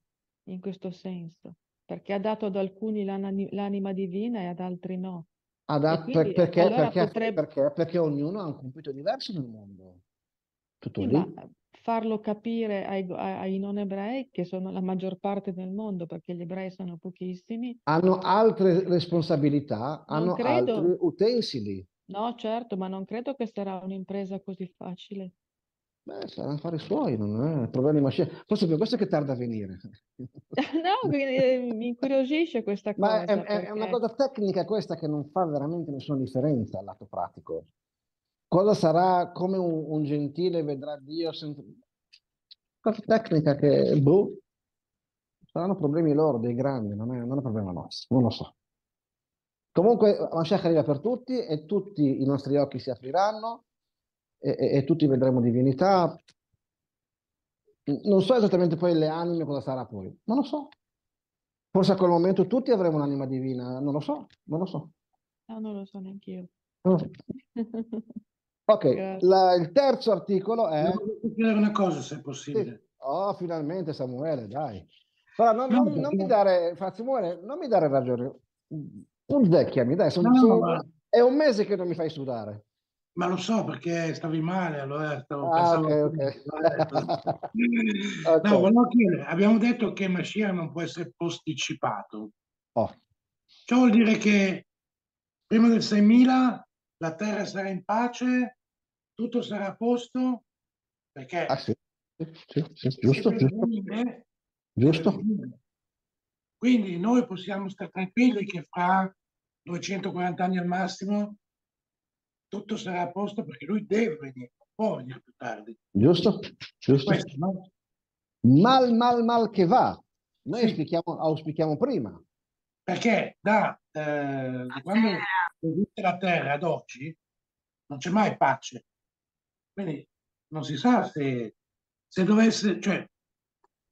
in questo senso, perché ha dato ad alcuni l'anima divina e ad altri no. Ad, quindi, perché, allora perché, potrebbe... perché, perché ognuno ha un compito diverso nel mondo. Tutto sì, lì. Ma farlo capire ai, ai, non ebrei, che sono la maggior parte del mondo, perché gli ebrei sono pochissimi. Hanno altre responsabilità, non hanno credo, altri utensili. No, certo, ma non credo che sarà un'impresa così facile. Beh, saranno affari suoi, non è un problema di macchina. Forse per questo è che tarda a venire. *laughs* no, quindi, eh, mi incuriosisce questa cosa. Ma è, perché... è, una cosa tecnica questa che non fa veramente nessuna differenza al lato pratico cosa sarà, come un, un gentile vedrà Dio senza... Cosa tecnica che, boh, saranno problemi loro, dei grandi, non è, non è un problema nostro, non lo so. Comunque Mashiach arriva per tutti e tutti i nostri occhi si apriranno e, e, e, tutti vedremo divinità. Non so esattamente poi le anime cosa sarà poi, non lo so. Forse a quel momento tutti avremo un'anima divina, non lo so, non lo so. No, ah, non lo so neanche io. *laughs* Ok, la, il terzo articolo è... Voglio chiedere una cosa se è possibile. Sì. Oh, finalmente Samuele, dai. Però non, non, non mi dare, Samuele, non mi dare ragione. Punzecchiami, dai, sono, no, sono... Ma... è un mese che non mi fai sudare. Ma lo so perché stavi male, allora stavo ah, okay, okay. *laughs* okay. No, volevo chiedere, abbiamo detto che Mashiach non può essere posticipato. Oh. Ciò vuol dire che prima del 6000 la terra sarà in pace, tutto sarà a posto, perché... Ah, sì. Sì, sì, giusto, giusto. Mille, eh? giusto. Quindi noi possiamo stare tranquilli che fra 240 anni al massimo tutto sarà a posto perché lui deve venire, può venire più tardi. Giusto, giusto. Questo, no? Mal, mal, mal che va. Noi auspichiamo, auspichiamo prima. Perché da eh, quando esiste la Terra ad oggi, non c'è mai pace. Quindi non si sa se, se dovesse, cioè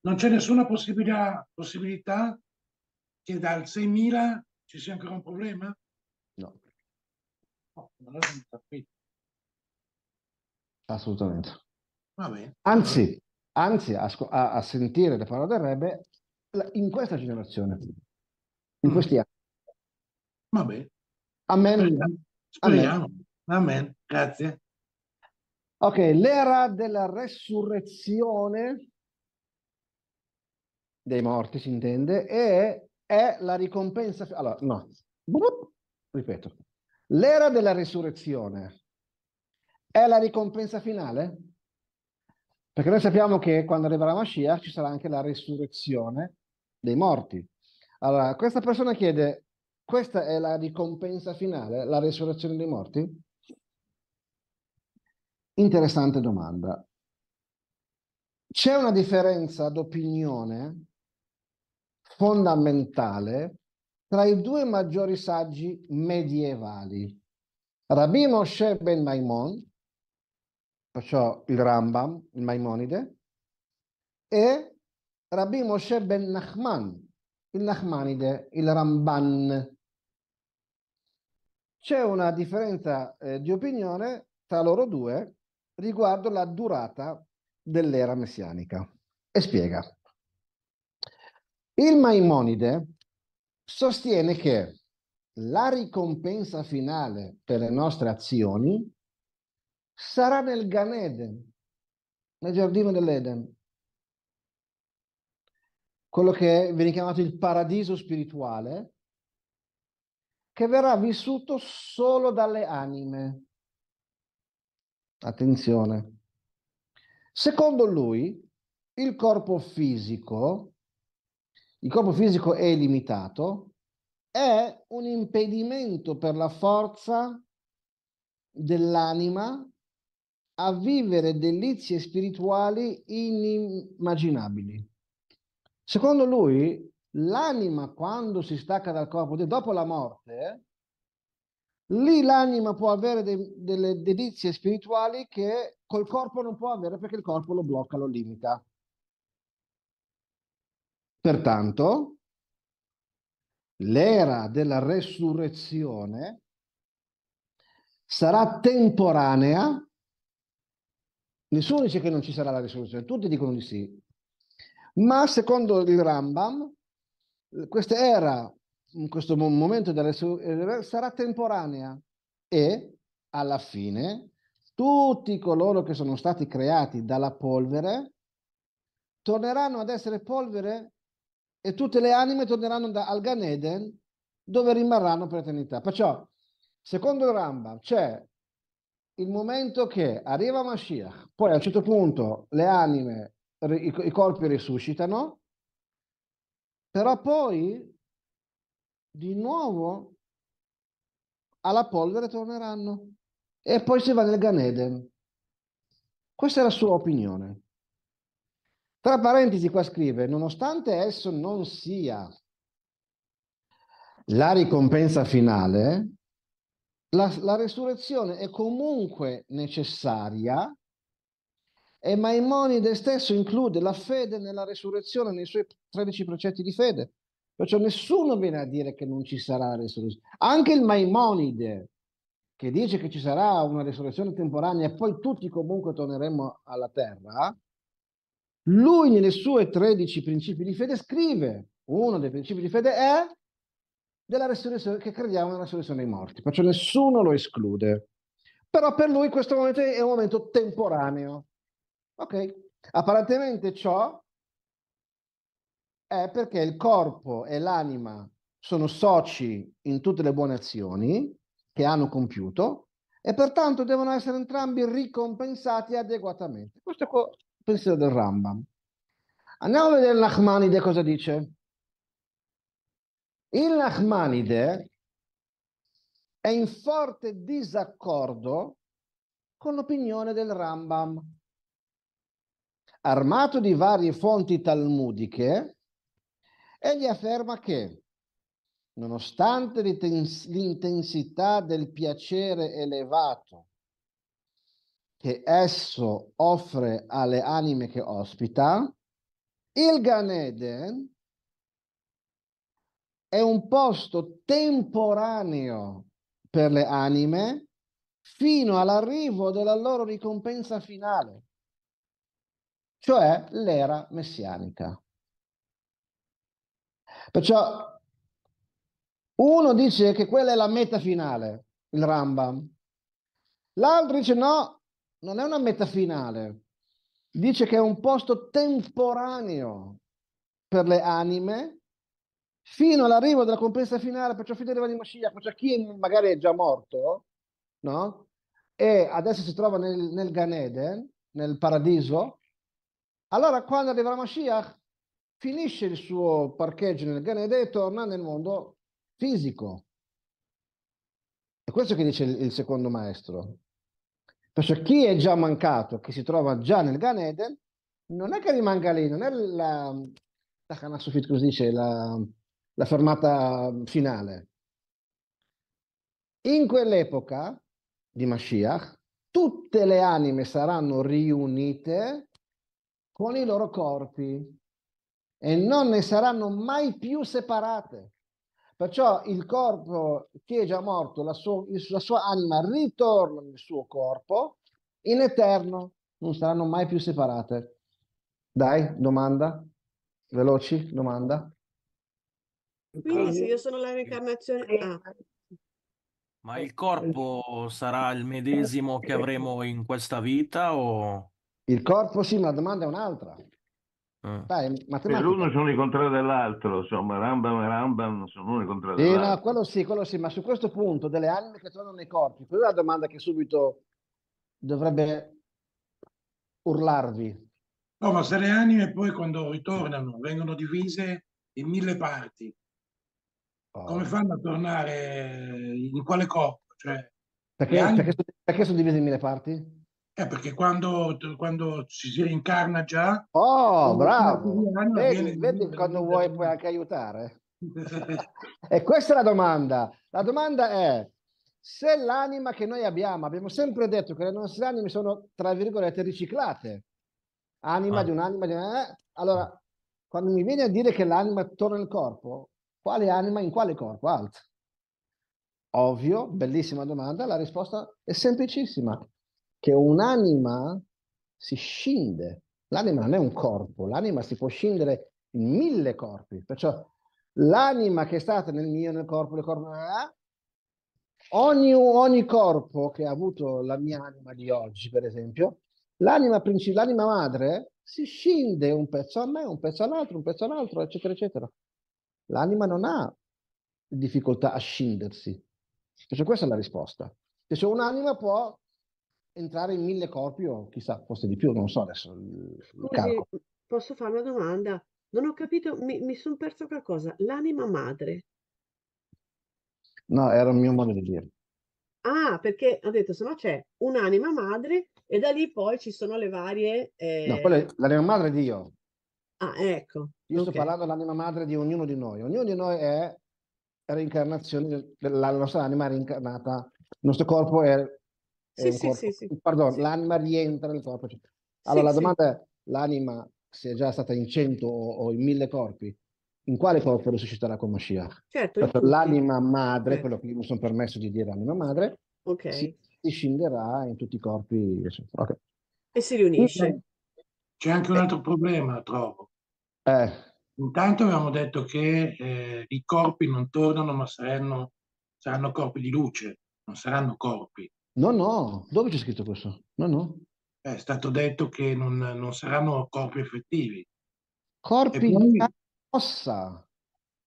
non c'è nessuna possibilità, possibilità che dal 6000 ci sia ancora un problema? No. assolutamente Va bene. Anzi, anzi a, a, a, sentire le parole del Rebbe, in questa generazione, in mm. questi anni. Va bene. Amen. Speriamo. Amen. Amen. Grazie. Ok, l'era della resurrezione dei morti si intende e è la ricompensa. Allora, no, ripeto, l'era della resurrezione è la ricompensa finale? Perché noi sappiamo che quando arriverà Mashiach ci sarà anche la resurrezione dei morti. Allora, questa persona chiede, questa è la ricompensa finale, la resurrezione dei morti? Interessante domanda. C'è una differenza d'opinione fondamentale tra i due maggiori saggi medievali, Rabbi Moshe ben Maimon, perciò il Rambam, il Maimonide, e Rabbi Moshe ben Nachman, il Nachmanide, il Ramban. C'è una differenza eh, di opinione tra loro due riguardo la durata dell'era messianica. E spiega. Il Maimonide sostiene che la ricompensa finale per le nostre azioni sarà nel Ganeden, nel giardino dell'Eden, quello che viene chiamato il paradiso spirituale, che verrà vissuto solo dalle anime. Attenzione. Secondo lui, il corpo fisico, il corpo fisico è limitato, è un impedimento per la forza dell'anima a vivere delizie spirituali inimmaginabili. Secondo lui, l'anima quando si stacca dal corpo, dopo la morte, lì l'anima può avere de- delle dedizie spirituali che col corpo non può avere perché il corpo lo blocca, lo limita. Pertanto, l'era della resurrezione sarà temporanea. Nessuno dice che non ci sarà la risurrezione, tutti dicono di sì. Ma secondo il Rambam, questa era, in questo momento della eh, sarà temporanea e alla fine tutti coloro che sono stati creati dalla polvere torneranno ad essere polvere e tutte le anime torneranno da, al Gan Eden dove rimarranno per eternità. Perciò, secondo il Rambam, c'è il momento che arriva Mashiach, poi a un certo punto le anime, i, i corpi risuscitano, però poi di nuovo alla polvere torneranno e poi si va nel Ganeden. Questa è la sua opinione. Tra parentesi qua scrive, nonostante esso non sia la ricompensa finale, la, la resurrezione è comunque necessaria e Maimonide stesso include la fede nella resurrezione nei suoi 13 precetti di fede. Perciò nessuno viene a dire che non ci sarà la resurrezione. Anche il Maimonide, che dice che ci sarà una resurrezione temporanea e poi tutti comunque torneremo alla terra, lui nelle sue 13 principi di fede scrive, uno dei principi di fede è della resurrezione, che crediamo nella resurrezione dei morti, perciò nessuno lo esclude. Però per lui questo momento è un momento temporaneo, Ok, apparentemente ciò è perché il corpo e l'anima sono soci in tutte le buone azioni che hanno compiuto e pertanto devono essere entrambi ricompensati adeguatamente. Questo è il pensiero del Rambam. Andiamo a vedere Nachmanide cosa dice. Il Nachmanide è in forte disaccordo con l'opinione del Rambam armato di varie fonti talmudiche, egli afferma che, nonostante l'intensità del piacere elevato che esso offre alle anime che ospita, il Ganeden è un posto temporaneo per le anime fino all'arrivo della loro ricompensa finale cioè l'era messianica. Perciò uno dice che quella è la meta finale, il Rambam, l'altro dice no, non è una meta finale, dice che è un posto temporaneo per le anime fino all'arrivo della compensa finale, perciò fino all'arrivo di Mashiach, perciò chi magari è già morto, no? E adesso si trova nel, nel Ganeden, nel paradiso, allora quando arriverà Mashiach finisce il suo parcheggio nel Ganede e torna nel mondo fisico. È questo che dice il secondo maestro. Perciò chi è già mancato, che si trova già nel Ganeden, non è che rimanga lì, non è la, la Sufit, dice, la, la fermata finale. In quell'epoca di Mashiach, tutte le anime saranno riunite con i loro corpi e non ne saranno mai più separate. Perciò il corpo che è già morto, la sua, la sua anima ritorna nel suo corpo in eterno, non saranno mai più separate. Dai, domanda? Veloci, domanda? Quindi se io sono la reincarnazione... Eh, ah. Ma il corpo sarà il medesimo che avremo in questa vita o... Il corpo sì, ma la domanda è un'altra. Ah. Dai, per l'uno sono i contrari dell'altro, insomma, Rambam e Rambam sono uno contrari eh, No, quello sì, quello sì, ma su questo punto delle anime che tornano nei corpi, quella è la domanda che subito dovrebbe urlarvi. No, ma se le anime poi quando ritornano vengono divise in mille parti, oh. come fanno a tornare in quale corpo? Cioè, perché, anime... perché, perché sono divise in mille parti? Eh, perché quando, quando si rincarna già... Oh, bravo! Vedi, vedi quando vuoi puoi anche aiutare. *laughs* e questa è la domanda. La domanda è, se l'anima che noi abbiamo, abbiamo sempre detto che le nostre anime sono, tra virgolette, riciclate. Anima ah. di un'anima di un'anima... Eh? Allora, quando mi viene a dire che l'anima torna nel corpo, quale anima in quale corpo? Alt. Ovvio, bellissima domanda, la risposta è semplicissima che un'anima si scinde. L'anima non è un corpo, l'anima si può scindere in mille corpi. Perciò l'anima che è stata nel mio, nel corpo, nel corpo, ah, ogni, ogni corpo che ha avuto la mia anima di oggi, per esempio, l'anima, princip- l'anima madre si scinde un pezzo a me, un pezzo all'altro, un pezzo all'altro, eccetera, eccetera. L'anima non ha difficoltà a scindersi. Perciò questa è la risposta. Perciò un'anima può entrare in mille corpi o chissà, forse di più, non so adesso. Scusi, posso fare una domanda? Non ho capito, mi, mi sono perso qualcosa. L'anima madre. No, era un mio modo di dire. Ah, perché ho detto, se no c'è un'anima madre e da lì poi ci sono le varie... Eh... No, quella, l'anima madre di Dio. Ah, ecco. Io okay. sto parlando dell'anima madre di ognuno di noi. Ognuno di noi è reincarnazione, la nostra anima è reincarnata, il nostro corpo è sì, sì, corpo... sì, sì, Pardon, sì. l'anima rientra nel corpo. Allora sì, la domanda è, l'anima sia già stata in cento o, in mille corpi, in quale corpo risusciterà con Mashiach? Certo, l'anima madre, certo. quello che mi sono permesso di dire anima madre, okay. si, si scinderà in tutti i corpi okay. e si riunisce. C'è anche un altro problema, trovo. Eh. Intanto abbiamo detto che eh, i corpi non tornano, ma saranno, saranno corpi di luce, non saranno corpi. No, no, dove c'è scritto questo? No, no. È stato detto che non, non saranno corpi effettivi. Corpi quindi, ossa.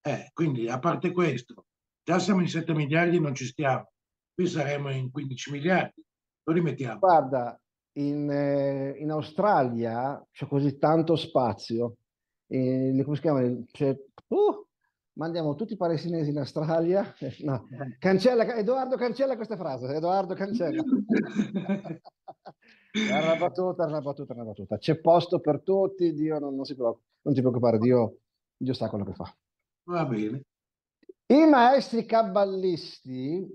Eh, quindi a parte questo, già siamo in 7 miliardi non ci stiamo. Qui saremo in 15 miliardi. Lo rimettiamo. Guarda, in, eh, in Australia c'è così tanto spazio. Eh, come si chiama? C'è, uh, mandiamo tutti i palestinesi in Australia. *laughs* No, cancella, Edoardo cancella questa frase, Edoardo cancella. È *laughs* una battuta, è una battuta, è una battuta. C'è posto per tutti, Dio non, non, si preoccupa, non ti preoccupare, Dio, Dio sa quello che fa. Va bene. I maestri cabballisti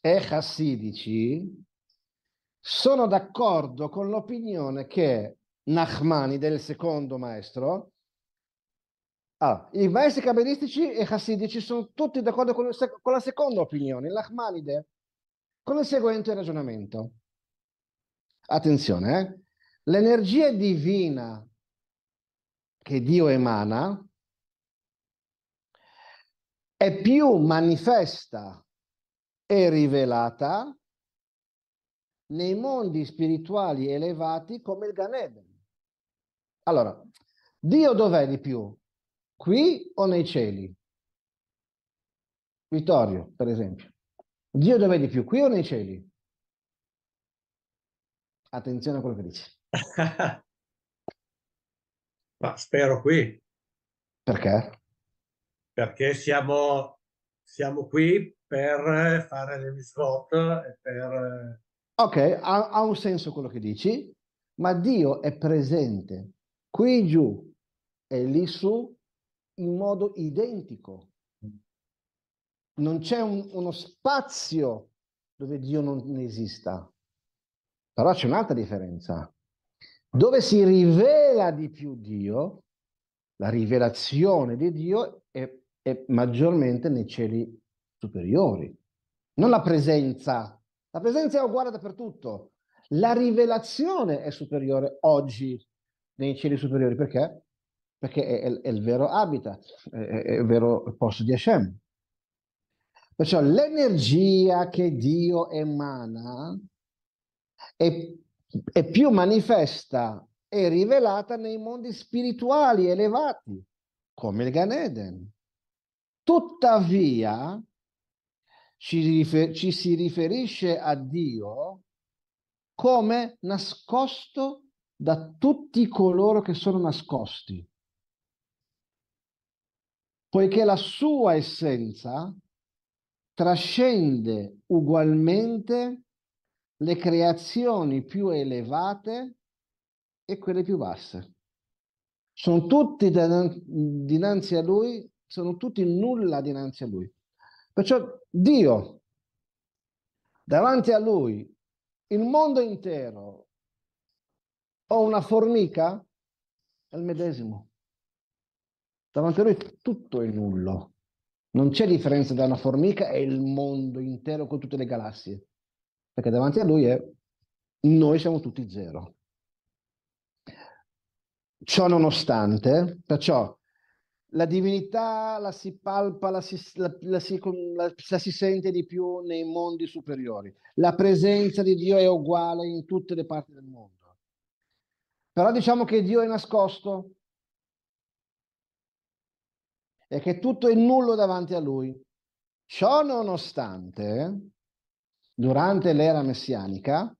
e chassidici sono d'accordo con l'opinione che Nachmani, del secondo maestro, Ah, I versi cabalistici e chassidici sono tutti d'accordo con, con, la seconda opinione, l'Achmanide, con il seguente ragionamento. Attenzione, eh? l'energia divina che Dio emana è più manifesta e rivelata nei mondi spirituali elevati come il Ganeden. Allora, Dio dov'è di più? qui o nei cieli? Vittorio, per esempio. Dio dove di più, qui o nei cieli? Attenzione a quello che dici. *laughs* Ma spero qui. Perché? Perché siamo, siamo qui per fare le mitzvot e per... Ok, ha, ha un senso quello che dici, ma Dio è presente qui giù e lì su in modo identico. Non c'è un, uno spazio dove Dio non esista. Però c'è un'altra differenza. Dove si rivela di più Dio, la rivelazione di Dio è, è maggiormente nei cieli superiori. Non la presenza. La presenza è uguale dappertutto. La rivelazione è superiore oggi nei cieli superiori. Perché? perché è, è il vero habitat, è, è il vero posto di Hashem. Perciò l'energia che Dio emana è, è più manifesta e rivelata nei mondi spirituali elevati, come il Ganeden. Tuttavia, ci, rifer- ci, si riferisce a Dio come nascosto da tutti coloro che sono nascosti poiché la sua essenza trascende ugualmente le creazioni più elevate e quelle più basse. Sono tutti dinanzi a lui, sono tutti nulla dinanzi a lui. Perciò Dio, davanti a lui, il mondo intero o una formica, è il medesimo. Davanti a lui tutto è nullo. Non c'è differenza tra una formica e il mondo intero con tutte le galassie, perché davanti a lui è noi siamo tutti zero. Ciò nonostante, perciò la divinità la si palpa, la si, la, la, si, la si, sente di più nei mondi superiori. La presenza di Dio è uguale in tutte le parti del mondo. Però diciamo che Dio è nascosto, e che tutto è nullo davanti a lui. Ciò nonostante, durante l'era messianica,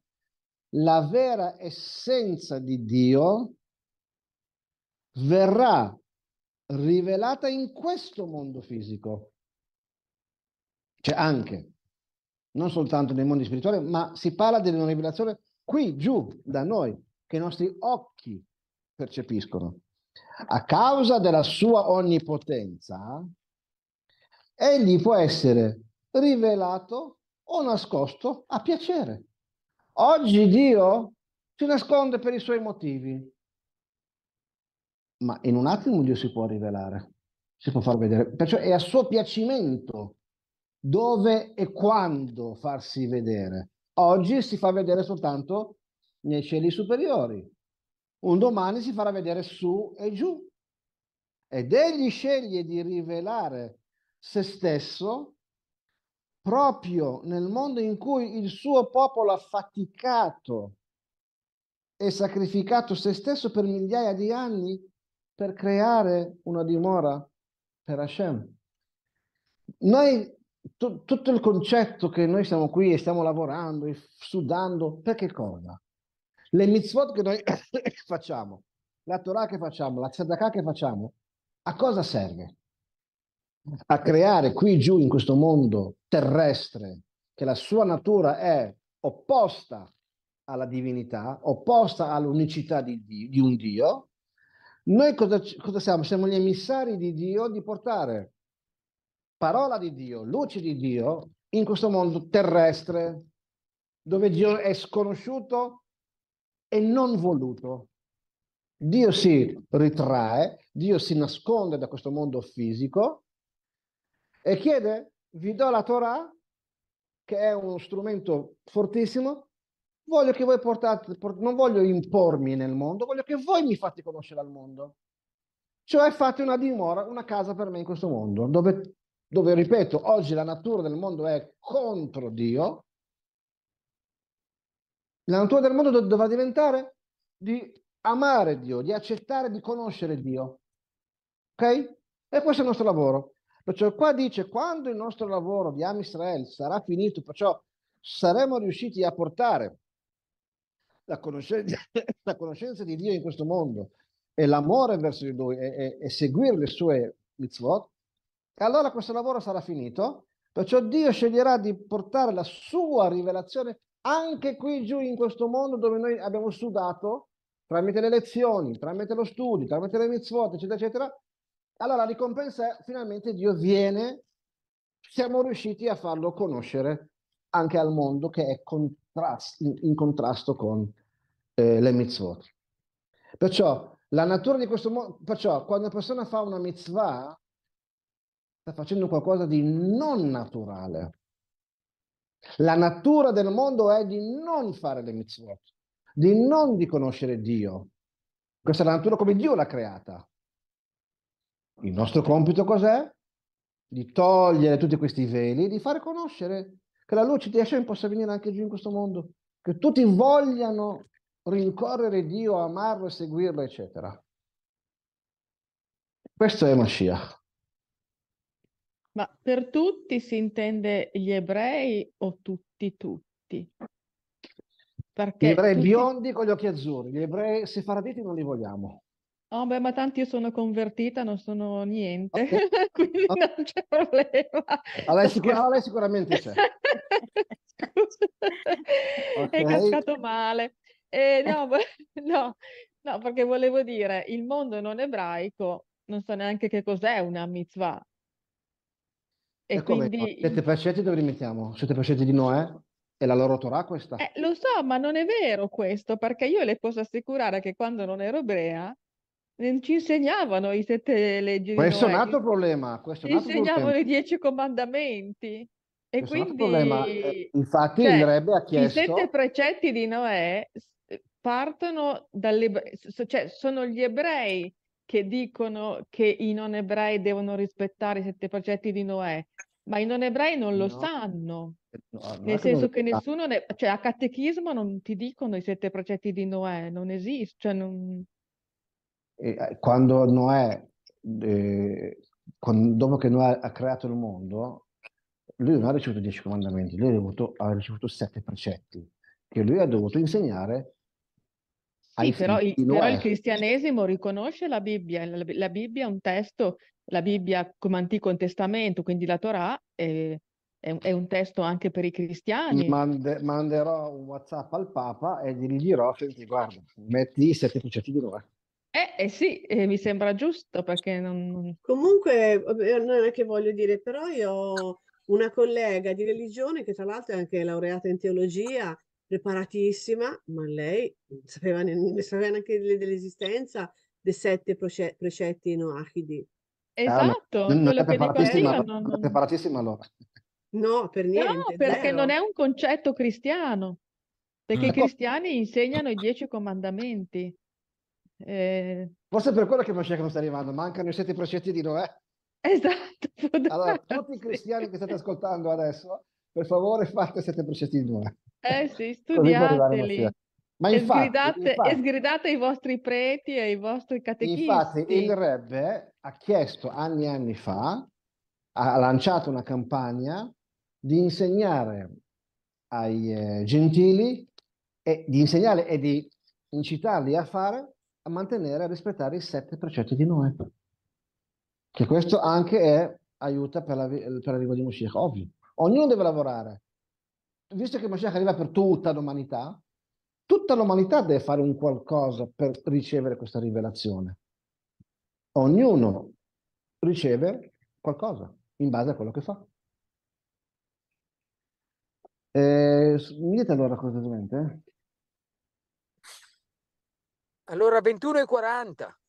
la vera essenza di Dio verrà rivelata in questo mondo fisico. Cioè anche, non soltanto nel mondo spirituale, ma si parla di una rivelazione qui, giù, da noi, che i nostri occhi percepiscono. A causa della sua onnipotenza, egli può essere rivelato o nascosto a piacere. Oggi Dio si nasconde per i suoi motivi, ma in un attimo Dio si può rivelare, si può far vedere. Perciò è a suo piacimento dove e quando farsi vedere. Oggi si fa vedere soltanto nei cieli superiori, un domani si farà vedere su e giù. Ed egli sceglie di rivelare se stesso proprio nel mondo in cui il suo popolo ha faticato e sacrificato se stesso per migliaia di anni per creare una dimora per Hashem. Noi, tutto il concetto che noi siamo qui e stiamo lavorando e sudando, per che cosa? le mitzvot che noi *coughs* facciamo, la Torah che facciamo, la tzedakah che facciamo, a cosa serve? A creare qui giù in questo mondo terrestre, che la sua natura è opposta alla divinità, opposta all'unicità di, Dio, di un Dio, noi cosa, cosa siamo? Siamo gli emissari di Dio di portare parola di Dio, luce di Dio in questo mondo terrestre, dove Dio è sconosciuto, e non voluto. Dio si ritrae, Dio si nasconde da questo mondo fisico e chiede, vi do la Torah, che è uno strumento fortissimo, voglio che voi portate, non voglio impormi nel mondo, voglio che voi mi fate conoscere al mondo. Cioè fate una dimora, una casa per me in questo mondo, dove, dove ripeto, oggi la natura del mondo è contro Dio, la natura del mondo dovrà diventare di amare Dio, di accettare, di conoscere Dio. Ok? E questo è il nostro lavoro. Perciò qua dice, quando il nostro lavoro di Am Israel sarà finito, perciò saremo riusciti a portare la conoscenza, *laughs* la conoscenza di Dio in questo mondo e l'amore verso di Lui e, e, e seguire le sue mitzvot, allora questo lavoro sarà finito, perciò Dio sceglierà di portare la sua rivelazione anche qui giù in questo mondo dove noi abbiamo sudato tramite le lezioni, tramite lo studio, tramite le mitzvot, eccetera, eccetera, allora la ricompensa è finalmente Dio viene, siamo riusciti a farlo conoscere anche al mondo che è contrast, in, in, contrasto con eh, le mitzvot. Perciò la natura di questo mondo, perciò quando una persona fa una mitzvah, sta facendo qualcosa di non naturale. La natura del mondo è di non fare le mitzvot, di non di conoscere Dio. Questa è la natura come Dio l'ha creata. Il nostro compito cos'è? Di togliere tutti questi veli, di far conoscere che la luce di Hashem possa venire anche giù in questo mondo, che tutti vogliano rincorrere Dio, amarlo, e seguirlo, eccetera. Questo è Mashiach. Ma per tutti si intende gli ebrei o tutti tutti? Perché gli ebrei tutti... biondi con gli occhi azzurri, gli ebrei sefaraditi non li vogliamo. Oh, beh, ma tanto io sono convertita, non sono niente, okay. *laughs* quindi okay. non c'è problema. Allora, ah, sicur- a ah, lei sicuramente c'è. *laughs* okay. È cascato male. Eh, no, *laughs* no, no, perché volevo dire, il mondo non ebraico, non so neanche che cos'è una mitzvah, e eh, quindi... Sette pescetti dove li mettiamo? Sette pescetti di Noè? È la loro Torah questa? Eh, lo so, ma non è vero questo, perché io le posso assicurare che quando non ero ebrea eh, ci insegnavano i sette leggi questo di Noè. È un altro problema. Questo ci insegnavano problema. i dieci comandamenti. E questo quindi... Problema. Eh, infatti cioè, il Rebbe chiesto... I sette precetti di Noè partono dalle... cioè sono gli ebrei che dicono che i non ebrei devono rispettare i sette precetti di Noè, ma i non ebrei non lo no. sanno. No, Nel senso che, che nessuno, ne... cioè a catechismo non ti dicono i sette precetti di Noè, non esiste. Cioè non... Eh, quando Noè, eh, dopo che Noè ha creato il mondo, lui non ha ricevuto dieci comandamenti, lui ha ricevuto, ha ricevuto sette precetti che lui ha dovuto insegnare sì, però, però il eh. cristianesimo riconosce la Bibbia, la, la, Bibbia è un testo, la Bibbia come Antico Testamento, quindi la Torah è, è, un, è un testo anche per i cristiani. Mande, manderò un WhatsApp al Papa e gli dirò, senti, guarda, metti i sette crociati di Noè. Eh, eh, sì, eh, mi sembra giusto perché non... Comunque, non è che voglio dire, però io ho una collega di religione che tra l'altro è anche laureata in teologia preparatissima, ma lei non sapeva, ne, ne sapeva neanche dell'esistenza dei sette proce- precetti noachidi. Esatto, ah, non, non è preparatissima, io, non, non... preparatissima allora. No, per niente. No, perché zero. non è un concetto cristiano, perché mm. i cristiani insegnano i dieci comandamenti. Eh... Forse per quello che Mashiach non sta arrivando, mancano i sette precetti di Noè. Esatto. Allora, tutti i *laughs* cristiani che state ascoltando adesso, per favore fate sette precetti di Noè. Eh sì, *laughs* studiateli. Ma infatti, e, sgridate, infatti, sgridate ai vostri preti e i vostri catechisti. Infatti il Rebbe ha chiesto anni e anni fa, ha lanciato una campagna di insegnare ai eh, gentili e di insegnare e di incitarli a fare, a mantenere e rispettare i sette precetti di Noè. Che questo anche è, aiuta per, la, per di Moshiach, ovvio. Ognuno deve lavorare, visto che Mashiach arriva per tutta l'umanità, tutta l'umanità deve fare un qualcosa per ricevere questa rivelazione. Ognuno riceve qualcosa in base a quello che fa. Eh, mi dite allora cosa Eh? Allora 21 e 40.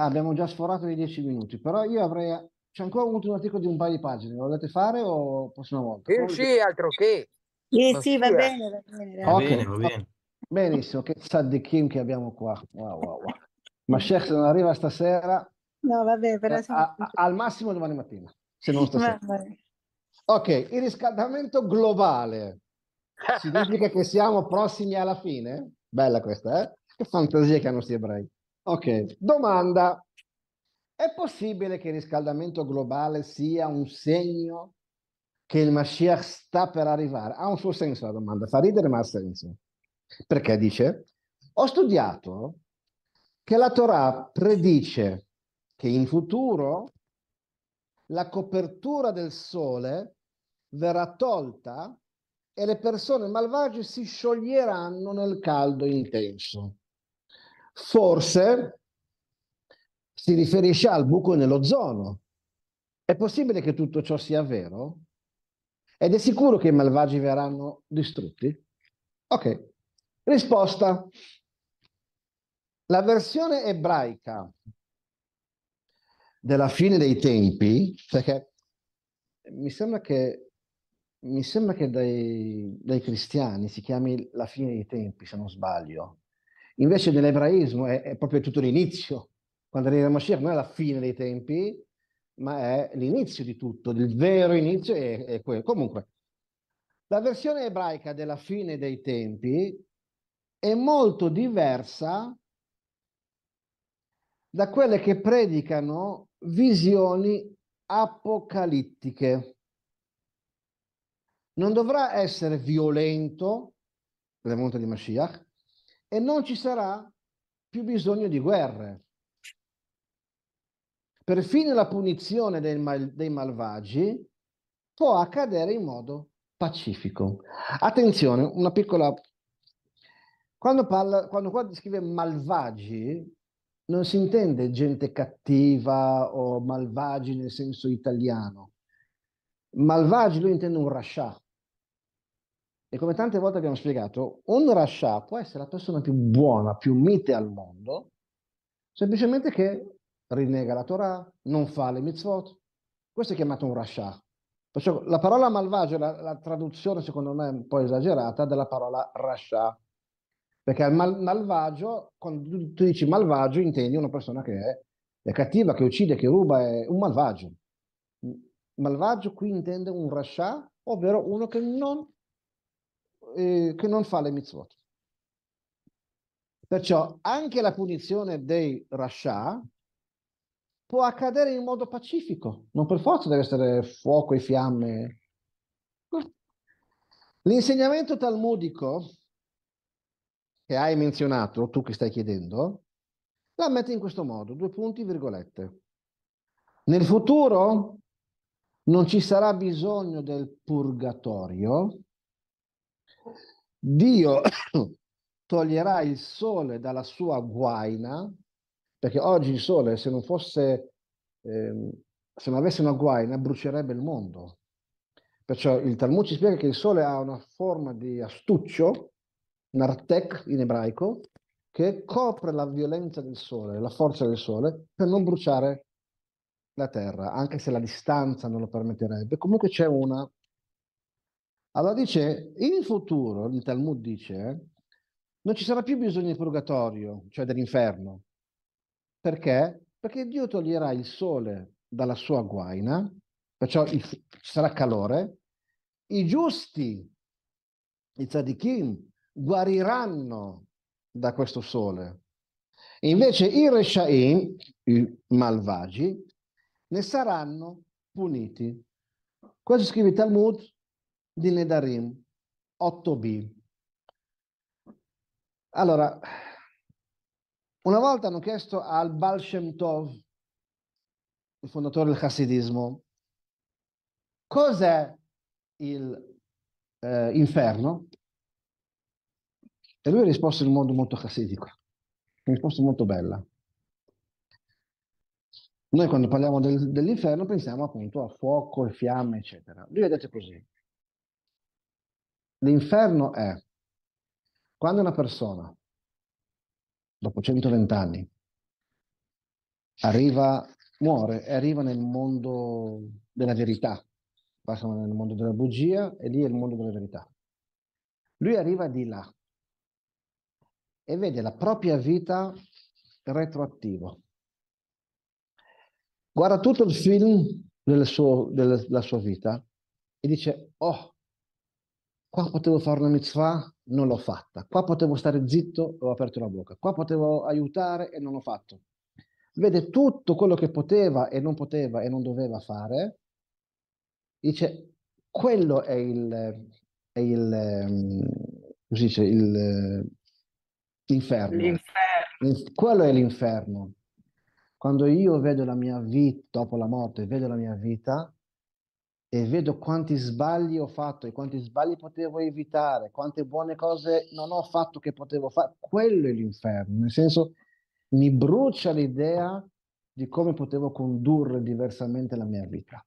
Ah, abbiamo già sforato i 10 minuti, però io avrei c'è ancora un ultimo articolo di un paio di pagine, lo volete fare o prossima volta? Sì, sì, altro che. Sì, sì, va eh. bene, va bene. Va okay. va bene. Benissimo, che sa di Kim che abbiamo qua. Wow, wow, wow. Ma Sheikh se non arriva stasera... No, vabbè, però... Eh, a, a, al massimo domani mattina, se non stasera. Ok, il riscaldamento globale significa che siamo prossimi alla fine? Bella questa, eh? Che fantasia che hanno questi ebrei. Ok, domanda è possibile che il riscaldamento globale sia un segno che il Mashiach sta per arrivare? Ha un suo senso la domanda, fa ridere ma ha senso. Perché dice, ho studiato che la Torah predice che in futuro la copertura del sole verrà tolta e le persone malvagie si scioglieranno nel caldo intenso. Forse si riferisce al buco nell'ozono. È possibile che tutto ciò sia vero? Ed è sicuro che i malvagi verranno distrutti? Ok. Risposta. La versione ebraica della fine dei tempi, perché mi sembra che, mi sembra che dai, dai, cristiani si chiami la fine dei tempi, se non sbaglio. Invece nell'ebraismo è, è proprio tutto l'inizio quando arriva Mashiach non è la fine dei tempi, ma è l'inizio di tutto, il vero inizio è, è quello. Comunque, la versione ebraica della fine dei tempi è molto diversa da quelle che predicano visioni apocalittiche. Non dovrà essere violento la monta di Mashiach e non ci sarà più bisogno di guerre perfino la punizione dei, mal, dei malvagi può accadere in modo pacifico. Attenzione, una piccola... Quando, parla, quando qua scrive malvagi, non si intende gente cattiva o malvagi nel senso italiano. Malvagi lui intende un rascià. E come tante volte abbiamo spiegato, un rascià può essere la persona più buona, più mite al mondo, semplicemente che rinnega la Torah, non fa le mitzvot. Questo è chiamato un rasha. Perciò la parola malvagio è la, la, traduzione, secondo me, un po' esagerata della parola rasha. Perché mal, malvagio, quando tu, tu, dici malvagio, intendi una persona che è, è cattiva, che uccide, che ruba, è un malvagio. Mm, malvagio qui intende un rasha, ovvero uno che non, eh, che non fa le mitzvot. Perciò anche la punizione dei rasha, può accadere in modo pacifico, non per forza deve essere fuoco e fiamme. L'insegnamento talmudico che hai menzionato, tu che stai chiedendo, la metti in questo modo, due punti, virgolette. Nel futuro non ci sarà bisogno del purgatorio, Dio *coughs* toglierà il sole dalla sua guaina perché oggi il Sole, se non fosse, eh, se non avesse una guaina, brucierebbe il mondo. Perciò il Talmud ci spiega che il Sole ha una forma di astuccio, nartek in ebraico, che copre la violenza del Sole, la forza del Sole, per non bruciare la Terra, anche se la distanza non lo permetterebbe. Comunque c'è una... Allora dice, in futuro, il Talmud dice, eh, non ci sarà più bisogno di purgatorio, cioè dell'inferno, perché? Perché Dio toglierà il sole dalla sua guaina, perciò ci sarà calore, i giusti, i tzadikim, guariranno da questo sole. Invece i reshaim, i malvagi, ne saranno puniti. Questo scrive Talmud di Nedarim 8b. Allora, una volta hanno chiesto al Baal Shem Tov, il fondatore del Hasidismo, cos'è l'inferno? Eh, e lui ha risposto in un modo molto hasidico, una risposta molto bella. Noi quando parliamo del, dell'inferno pensiamo appunto a fuoco e fiamme, eccetera. Lui ha detto così. L'inferno è quando una persona dopo 120 anni, arriva, muore e arriva nel mondo della verità, passa nel mondo della bugia e lì è il mondo della verità. Lui arriva di là e vede la propria vita retroattiva. Guarda tutto il film del suo, della sua vita e dice, oh, qua potevo fare una mitzvah, non l'ho fatta, qua potevo stare zitto e ho aperto la bocca, qua potevo aiutare e non l'ho fatto. Vede tutto quello che poteva e non poteva e non doveva fare, dice quello è il, è il ehm, così dice, il, l'inferno. l'inferno. Quello è l'inferno. Quando io vedo la mia vita dopo la morte, vedo la mia vita, e vedo quanti sbagli ho fatto e quanti sbagli potevo evitare, quante buone cose non ho fatto che potevo fare, quello è l'inferno, nel senso mi brucia l'idea di come potevo condurre diversamente la mia vita.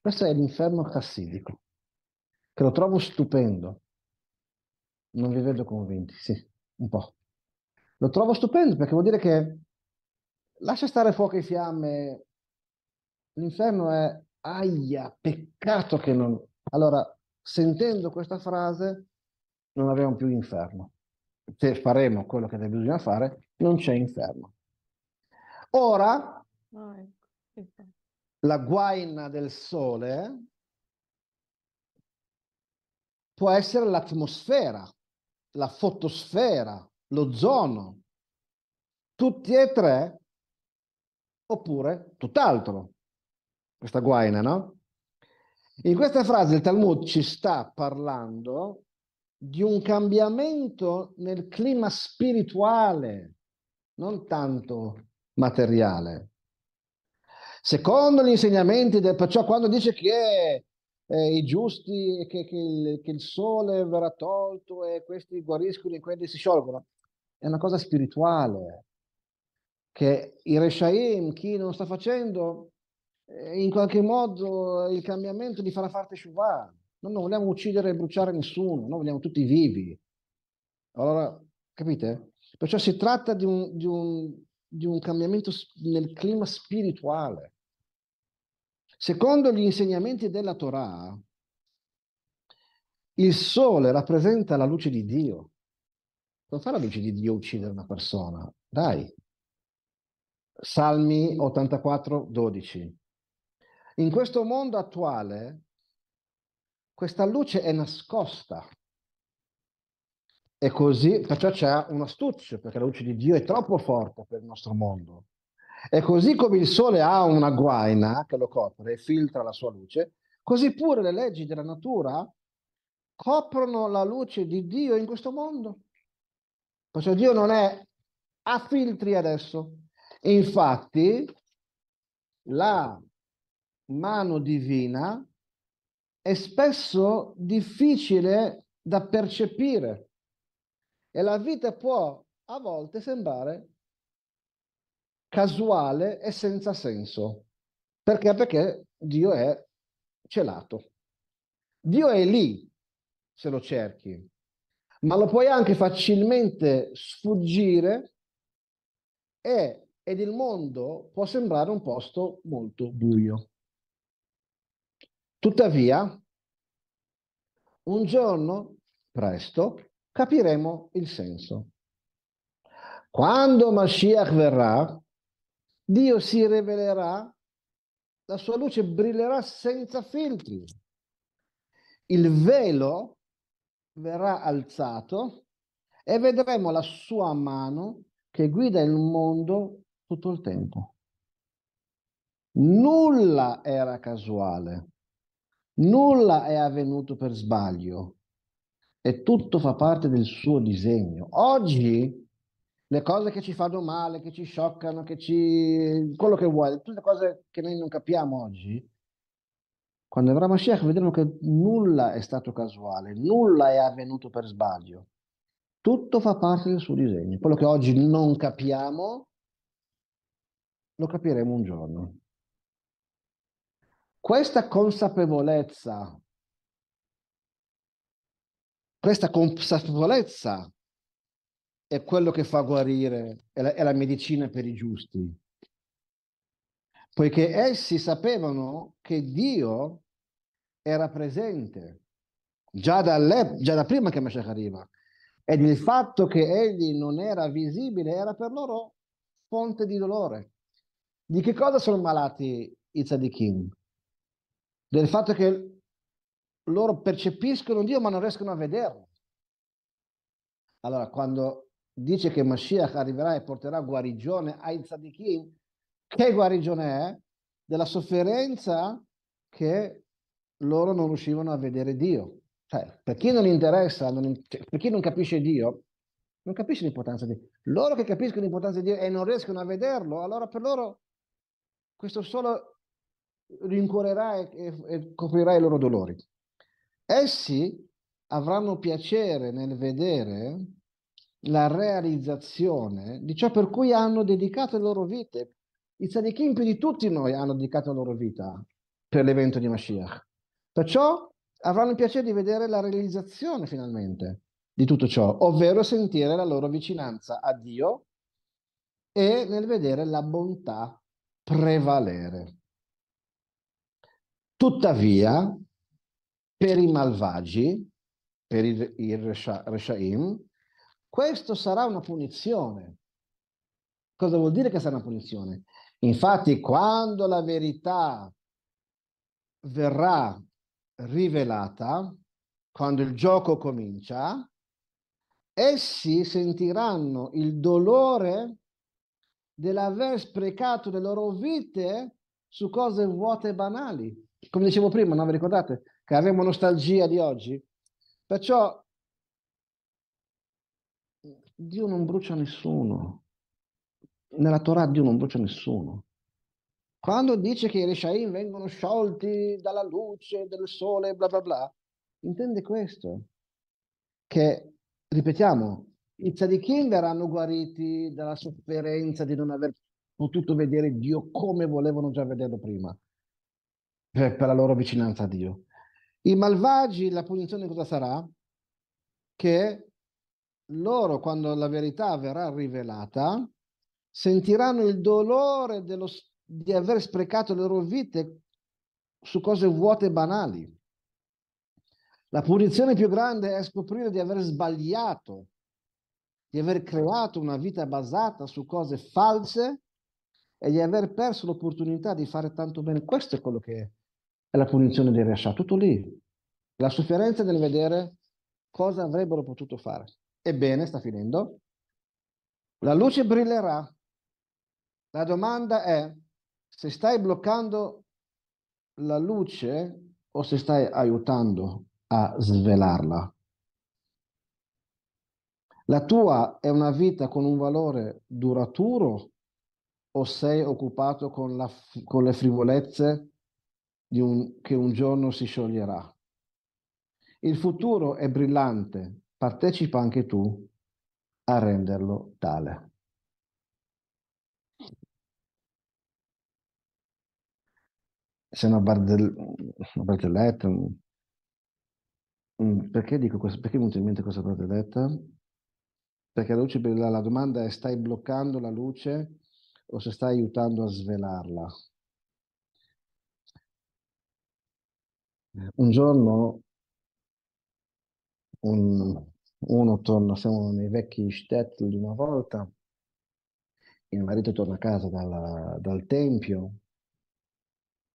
Questo è l'inferno cassidico, che lo trovo stupendo. Non vi vedo convinti, sì, un po'. Lo trovo stupendo perché vuol dire che lascia stare fuoco e fiamme. L'inferno è aia, peccato che non... Allora, sentendo questa frase, non abbiamo più inferno. Se faremo quello che bisogna fare, non c'è inferno. Ora, ah, ecco, la guaina del sole può essere l'atmosfera, la fotosfera, l'ozono, tutti e tre, oppure tutt'altro questa guaina, no? In questa frase il Talmud ci sta parlando di un cambiamento nel clima spirituale, non tanto materiale. Secondo gli insegnamenti, del, perciò quando dice che eh, i giusti, che, che, il, che il sole verrà tolto e questi guariscono e quelli si sciolgono, è una cosa spirituale, che i Reshaim, chi non sta facendo, eh, in qualche modo eh, il cambiamento di farà parte sciuvà. Noi non vogliamo uccidere e bruciare nessuno, noi vogliamo tutti vivi. Allora, capite? Perciò si tratta di un, di un, di un cambiamento nel clima spirituale. Secondo gli insegnamenti della Torah, il sole rappresenta la luce di Dio. Non fa la luce di Dio uccidere una persona, dai. Salmi 84, 12. In questo mondo attuale questa luce è nascosta e così perciò c'è un'astuzia, perché la luce di Dio è troppo forte per il nostro mondo. E così come il sole ha una guaina che lo copre e filtra la sua luce, così pure le leggi della natura coprono la luce di Dio in questo mondo. Perciò Dio non è a filtri adesso. Infatti, la mano divina è spesso difficile da percepire e la vita può a volte sembrare casuale e senza senso. Perché? Perché Dio è celato. Dio è lì se lo cerchi, ma lo puoi anche facilmente sfuggire e, ed il mondo può sembrare un posto molto buio. Tuttavia, un giorno, presto, capiremo il senso. Quando Mashiach verrà, Dio si rivelerà, la sua luce brillerà senza filtri. Il velo verrà alzato e vedremo la sua mano che guida il mondo tutto il tempo. Nulla era casuale. Nulla è avvenuto per sbaglio e tutto fa parte del suo disegno. Oggi le cose che ci fanno male, che ci scioccano, che ci... quello che vuoi, tutte le cose che noi non capiamo oggi, quando avrà Mashiach vedremo che nulla è stato casuale, nulla è avvenuto per sbaglio. Tutto fa parte del suo disegno. Quello che oggi non capiamo, lo capiremo un giorno. Questa consapevolezza, questa consapevolezza è quello che fa guarire, è la, è la medicina per i giusti, poiché essi sapevano che Dio era presente già, già da prima che Meshach arriva ed il fatto che egli non era visibile era per loro fonte di dolore. Di che cosa sono malati i tzadikim? del fatto che loro percepiscono Dio ma non riescono a vederlo. Allora, quando dice che Mashiach arriverà e porterà guarigione ai tzadikim, che guarigione è? Della sofferenza che loro non riuscivano a vedere Dio. Cioè, per chi non interessa, non, cioè, per chi non capisce Dio, non capisce l'importanza di Dio. Loro che capiscono l'importanza di Dio e non riescono a vederlo, allora per loro questo solo rincuorerai e, e coprirai i loro dolori. Essi avranno piacere nel vedere la realizzazione di ciò per cui hanno dedicato le loro vite. I tzadikim più di tutti noi hanno dedicato la loro vita per l'evento di Mashiach. Perciò avranno il piacere di vedere la realizzazione finalmente di tutto ciò, ovvero sentire la loro vicinanza a Dio e nel vedere la bontà prevalere. Tuttavia, per i malvagi, per il, il Reshaim, questo sarà una punizione. Cosa vuol dire che sarà una punizione? Infatti, quando la verità verrà rivelata, quando il gioco comincia, essi sentiranno il dolore dell'aver sprecato le loro vite su cose vuote e banali come dicevo prima, non vi ricordate che avremo nostalgia di oggi? Perciò Dio non brucia nessuno. Nella Torah Dio non brucia nessuno. Quando dice che i Reshaim vengono sciolti dalla luce del sole, bla bla bla, intende questo. Che, ripetiamo, i tzadikim verranno guariti dalla sofferenza di non aver potuto vedere Dio come volevano già vederlo prima per, per la loro vicinanza a Dio. I malvagi, la punizione cosa sarà? Che loro, quando la verità verrà rivelata, sentiranno il dolore dello, di aver sprecato le loro vite su cose vuote e banali. La punizione più grande è scoprire di aver sbagliato, di aver creato una vita basata su cose false e di aver perso l'opportunità di fare tanto bene. Questo è quello che è è la punizione del Rasha, tutto lì. La sofferenza del vedere cosa avrebbero potuto fare. Ebbene, sta finendo, la luce brillerà. La domanda è se stai bloccando la luce o se stai aiutando a svelarla. La tua è una vita con un valore duraturo o sei occupato con, la, con le frivolezze di un, che un giorno si scioglierà. Il futuro è brillante, partecipa anche tu a renderlo tale. Se una, bardell barzelletta, perché dico questo? Perché mi è in mente questa barzelletta? Perché la, luce, la domanda è stai bloccando la luce o se stai aiutando a svelarla? Un giorno un, uno torna, siamo nei vecchi shtetl di una volta, il marito torna a casa dalla, dal tempio,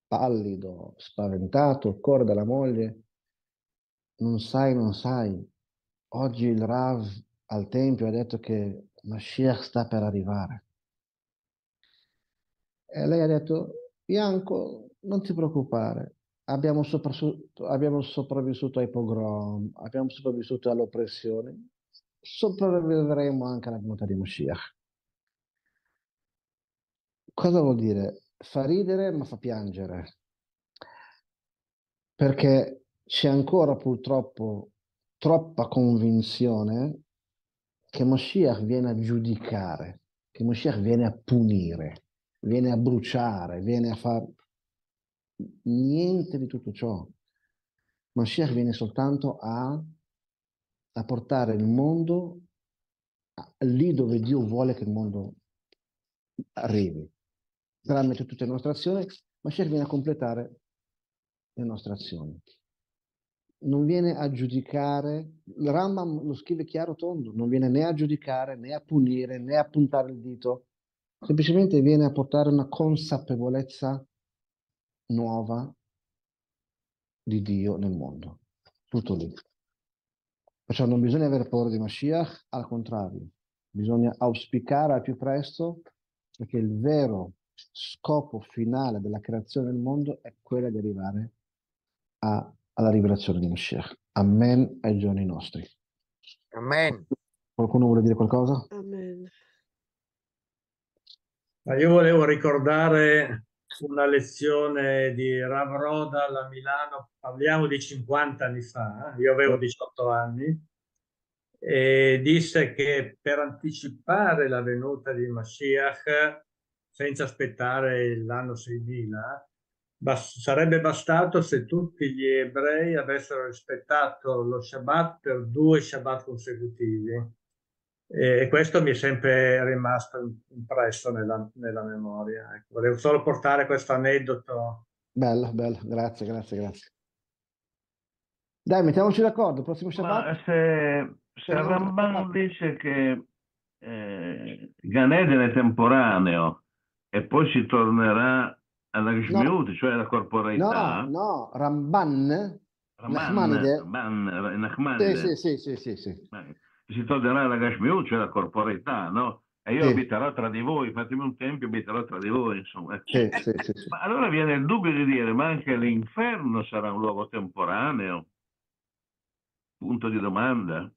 pallido, spaventato, corre dalla moglie, non sai, non sai, oggi il Rav al tempio ha detto che Mashiach sta per arrivare. E lei ha detto, Bianco, non ti preoccupare, Abbiamo, abbiamo sopravvissuto ai pogrom, abbiamo sopravvissuto all'oppressione, sopravviveremo anche alla venuta di Moshiach. Cosa vuol dire? Fa ridere ma fa piangere, perché c'è ancora purtroppo troppa convinzione che Moshiach viene a giudicare, che Moshiach viene a punire, viene a bruciare, viene a far niente di tutto ciò. Mashiach viene soltanto a, a portare il mondo lì dove Dio vuole che il mondo arrivi. Tramite tutte le nostre azioni, Mashiach viene a completare le nostre azioni. Non viene a giudicare, il Rambam lo scrive chiaro tondo, non viene né a giudicare, né a punire, né a puntare il dito, semplicemente viene a portare una consapevolezza nuova di Dio nel mondo. Tutto lì. Perciò non bisogna avere paura di Mashiach, al contrario, bisogna auspicare al più presto perché il vero scopo finale della creazione del mondo è quello di arrivare a, alla rivelazione di Mashiach. Amen ai giorni nostri. Amen. Qualcuno vuole dire qualcosa? Amen. Ma io volevo ricordare una lezione di Rav Rodal a Milano, parliamo di 50 anni fa, eh? io avevo 18 anni, e disse che per anticipare la venuta di Mashiach, senza aspettare l'anno 6000, bas- sarebbe bastato se tutti gli ebrei avessero rispettato lo Shabbat per due Shabbat consecutivi e questo mi è sempre rimasto impresso nella, nella memoria. Ecco, volevo solo portare questo aneddoto. Bello, bello, grazie, grazie, grazie. Dai, mettiamoci d'accordo, prossimo Shabbat. se, se Ramban dice che eh, Ganeden è temporaneo e poi si tornerà alla Gshmiut, no. cioè alla corporeità. No, no, Ramban, Ramban Nachmanide. Ramban, Nachmanide. Eh, sì, sì, sì, sì. sì si tornerà la Gashmiu, cioè la corporeità, no? E io sì. abiterò tra di voi, fatemi un tempio, abiterò tra di voi, insomma. Sì, sì, ma allora viene il dubbio di dire, ma anche l'inferno sarà un luogo temporaneo? Punto di domanda.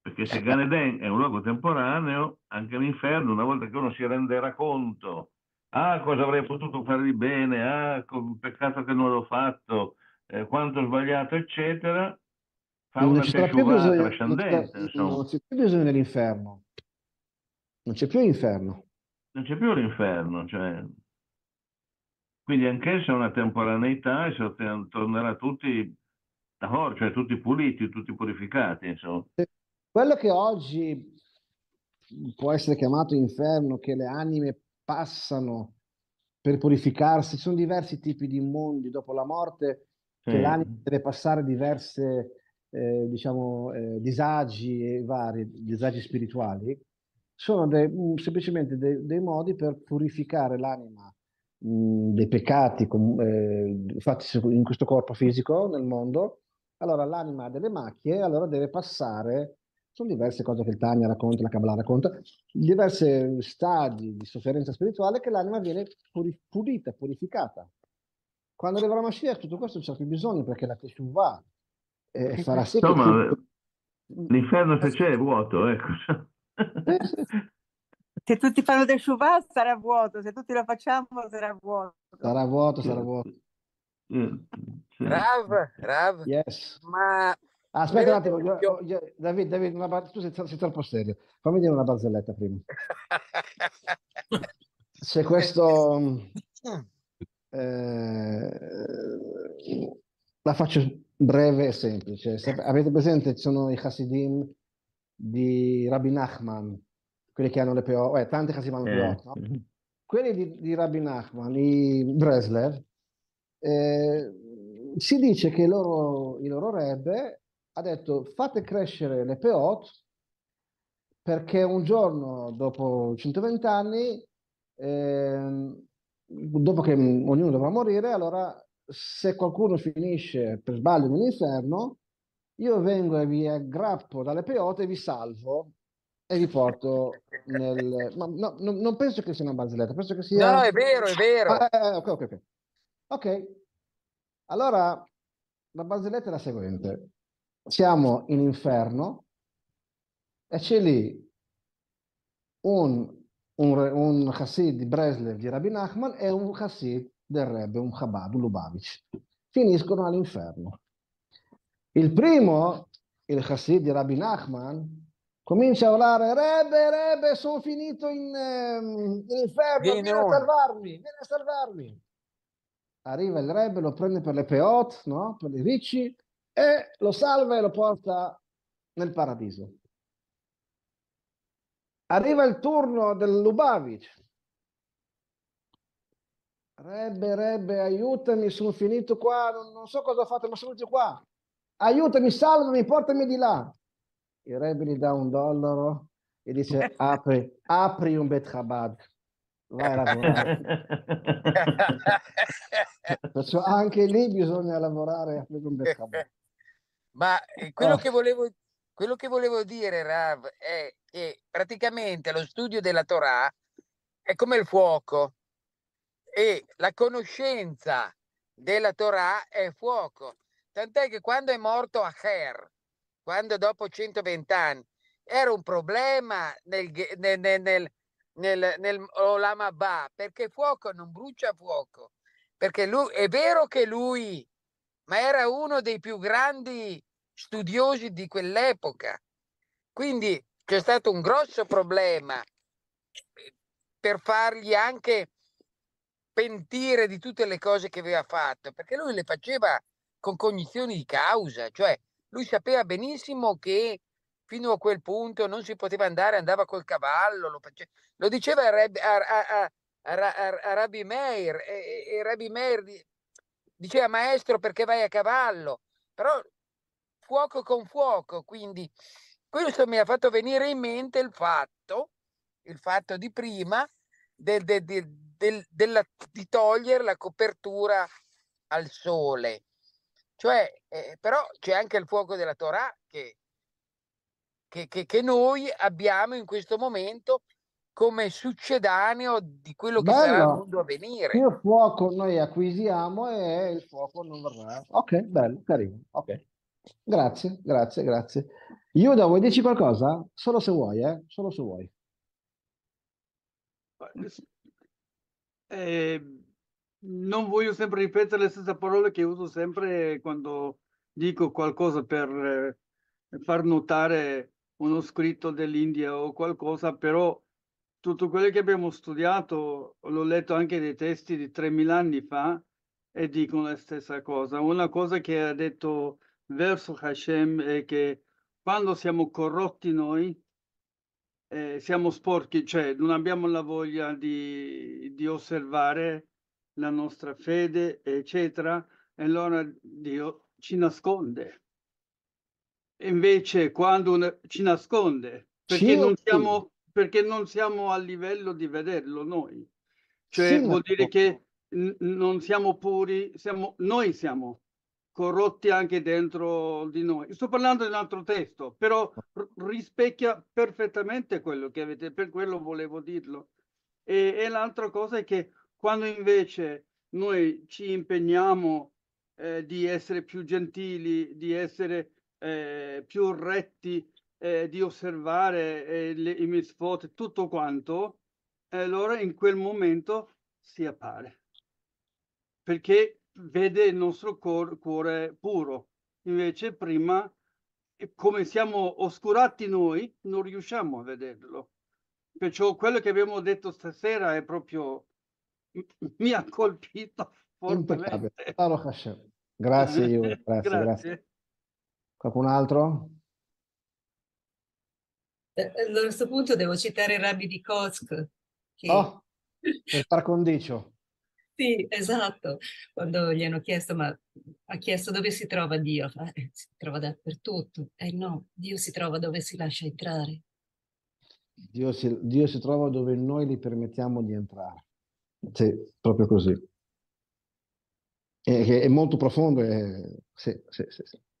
Perché se Ganeden è un luogo temporaneo, anche l'inferno, una volta che uno si renderà conto, ah, cosa avrei potuto fare di bene, ah, peccato che non l'ho fatto, eh, quanto ho sbagliato, eccetera, fa non una teshuva trascendente. Non, insomma. non c'è più bisogno dell'inferno. Non c'è più l'inferno. Non c'è più l'inferno, cioè... Quindi anch'essa è una temporaneità e se tornerà tutti tahor, cioè tutti puliti, tutti purificati, insomma. Quello che oggi può essere chiamato inferno, che le anime passano per purificarsi, ci sono diversi tipi di mondi dopo la morte, sì. che l'anima deve passare diverse eh, diciamo, eh, disagi e vari, disagi spirituali, sono dei, mm, semplicemente dei, dei, modi per purificare l'anima mm, dei peccati com, eh, fatti in questo corpo fisico nel mondo. Allora l'anima ha delle macchie, allora deve passare, sono diverse cose che il Tanya racconta, la Kabbalah racconta, diversi stadi di sofferenza spirituale che l'anima viene puri, pulita, purificata. Quando arriverà Mashiach tutto questo c'è più bisogno perché la Teshuvah eh, eh, farà sì Insomma, che... l'inferno se c'è è vuoto, ecco. Eh, *laughs* se tutti fanno del Shuvah sarà vuoto, se tutti lo facciamo sarà vuoto. Sarà vuoto, sarà vuoto. Rav, Rav. Yes. Ma... Ah, aspetta un attimo, io, David, David una, tu sei, sei troppo serio. Fammi dire una barzelletta prima. *laughs* Se questo... Mm. Eh, la faccio breve e semplice. Sap- eh. avete presente, ci sono i Hasidim di Rabbi Nachman, quelli che hanno le PO, eh, tanti Hasidim hanno le eh. PO, no? quelli di, di, Rabbi Nachman, i Bresler, eh, si dice che loro, il loro Rebbe ha detto fate crescere le peot perché un giorno dopo 120 anni, eh, dopo che ognuno dovrà morire, allora se qualcuno finisce per sbaglio nell'inferno, io vengo e vi aggrappo dalle peote vi salvo e vi porto nel... *laughs* Ma no, no, non penso che sia una barzelletta, penso che sia... No, è vero, è vero. Ah, eh, eh, ok, ok, ok. Ok, allora la barzelletta è la seguente. Siamo in inferno e c'è lì un, un, un Hassid di Breslev di Rabbi Nachman e un Hassid del Rebbe un Chabad, un Lubavitch. Finiscono all'inferno. Il primo, il Hassid di Rabbi Nachman, comincia a urlare Rebbe, Rebbe, sono finito in, ehm, in inferno, vieni, vieni a salvarmi, vieni a salvarmi. Arriva il Rebbe, lo prende per le peot, no? per i ricci, e lo salva e lo porta nel paradiso. Arriva il turno del Lubavitch, Rebbe, Rebbe, aiutami, sono finito qua, non, non so cosa ho fatto, ma sono finito qua. Aiutami, salvami, portami di là. Il Rebbe gli dà un dollaro e dice *laughs* apri, apri un Bet Chabad. Vai a lavorare. *laughs* Perciò anche lì bisogna lavorare a un Bet Chabad. Ma eh, quello, oh. che volevo, quello, che volevo, dire, Rav, è che praticamente lo studio della Torah è come il fuoco e la conoscenza della Torah è fuoco. Tant'è che quando è morto Acher, quando dopo 120 anni, era un problema nel, nel, nel, nel, nel, nel Olamabà, perché fuoco non brucia fuoco. Perché lui, è vero che lui, ma era uno dei più grandi studiosi di quell'epoca. Quindi c'è stato un grosso problema per fargli anche pentire di tutte le cose che aveva fatto, perché lui le faceva con cognizioni di causa, cioè lui sapeva benissimo che fino a quel punto non si poteva andare, andava col cavallo, lo, faceva, lo diceva a, Reb, a, a, a, Rabbi Meir e, e Rabbi Meir diceva maestro perché vai a cavallo, però fuoco con fuoco, quindi questo mi ha fatto venire in mente il fatto, il fatto di prima, del, del, del, della, di togliere la copertura al sole. Cioè, eh, però c'è anche il fuoco della Torah che, che, che, che, noi abbiamo in questo momento come succedaneo di quello che Bello. sarà il mondo a venire. Il fuoco noi acquisiamo e il fuoco non verrà. Ok, bello, carino. Ok. Grazie, grazie, grazie. da vuoi dirci qualcosa? Solo se vuoi, eh? Solo se vuoi. Eh, non voglio sempre ripetere le stesse parole che uso sempre quando dico qualcosa per eh, far notare uno scritto dell'India o qualcosa, però tutto quello che abbiamo studiato, l'ho letto anche dei testi di 3.000 anni fa e dicono la stessa cosa. Una cosa che ha detto verso Hashem è che quando siamo corrotti noi, eh, siamo sporchi, cioè non abbiamo la voglia di, di osservare la nostra fede, eccetera, e allora Dio ci nasconde. invece quando ci nasconde, perché, sì, non siamo, perché non siamo a livello di vederlo noi. Cioè sì, vuol dire che non siamo puri, siamo, noi siamo corrotti anche dentro di noi. Sto parlando di un altro testo, però rispecchia perfettamente quello che avete, per quello volevo dirlo. E, e l'altra cosa è che quando invece noi ci impegniamo eh, di essere più gentili, di essere eh, più retti, eh, di osservare eh, le, i misfot, tutto quanto, allora in quel momento si appare. Perché vede il nostro cor- cuore puro. Invece prima, come siamo oscurati noi, non riusciamo a vederlo. Perciò quello che abbiamo detto stasera è proprio, *laughs* mi ha colpito fortemente. Grazie, *laughs* io, grazie, grazie. grazie. Qualcun altro? Eh, eh, allora, A questo punto devo citare Rabbi di Kosk. Che... Oh, per par condicio. Sì, esatto. Quando gli hanno chiesto, ma ha chiesto dove si trova Dio, fa, ah, eh, si trova dappertutto. Eh no, Dio si trova dove si lascia entrare. Dio si, Dio si trova dove noi gli permettiamo di entrare. Sì, proprio così. È, è molto profondo. È, eh, sì, sì, sì. sì.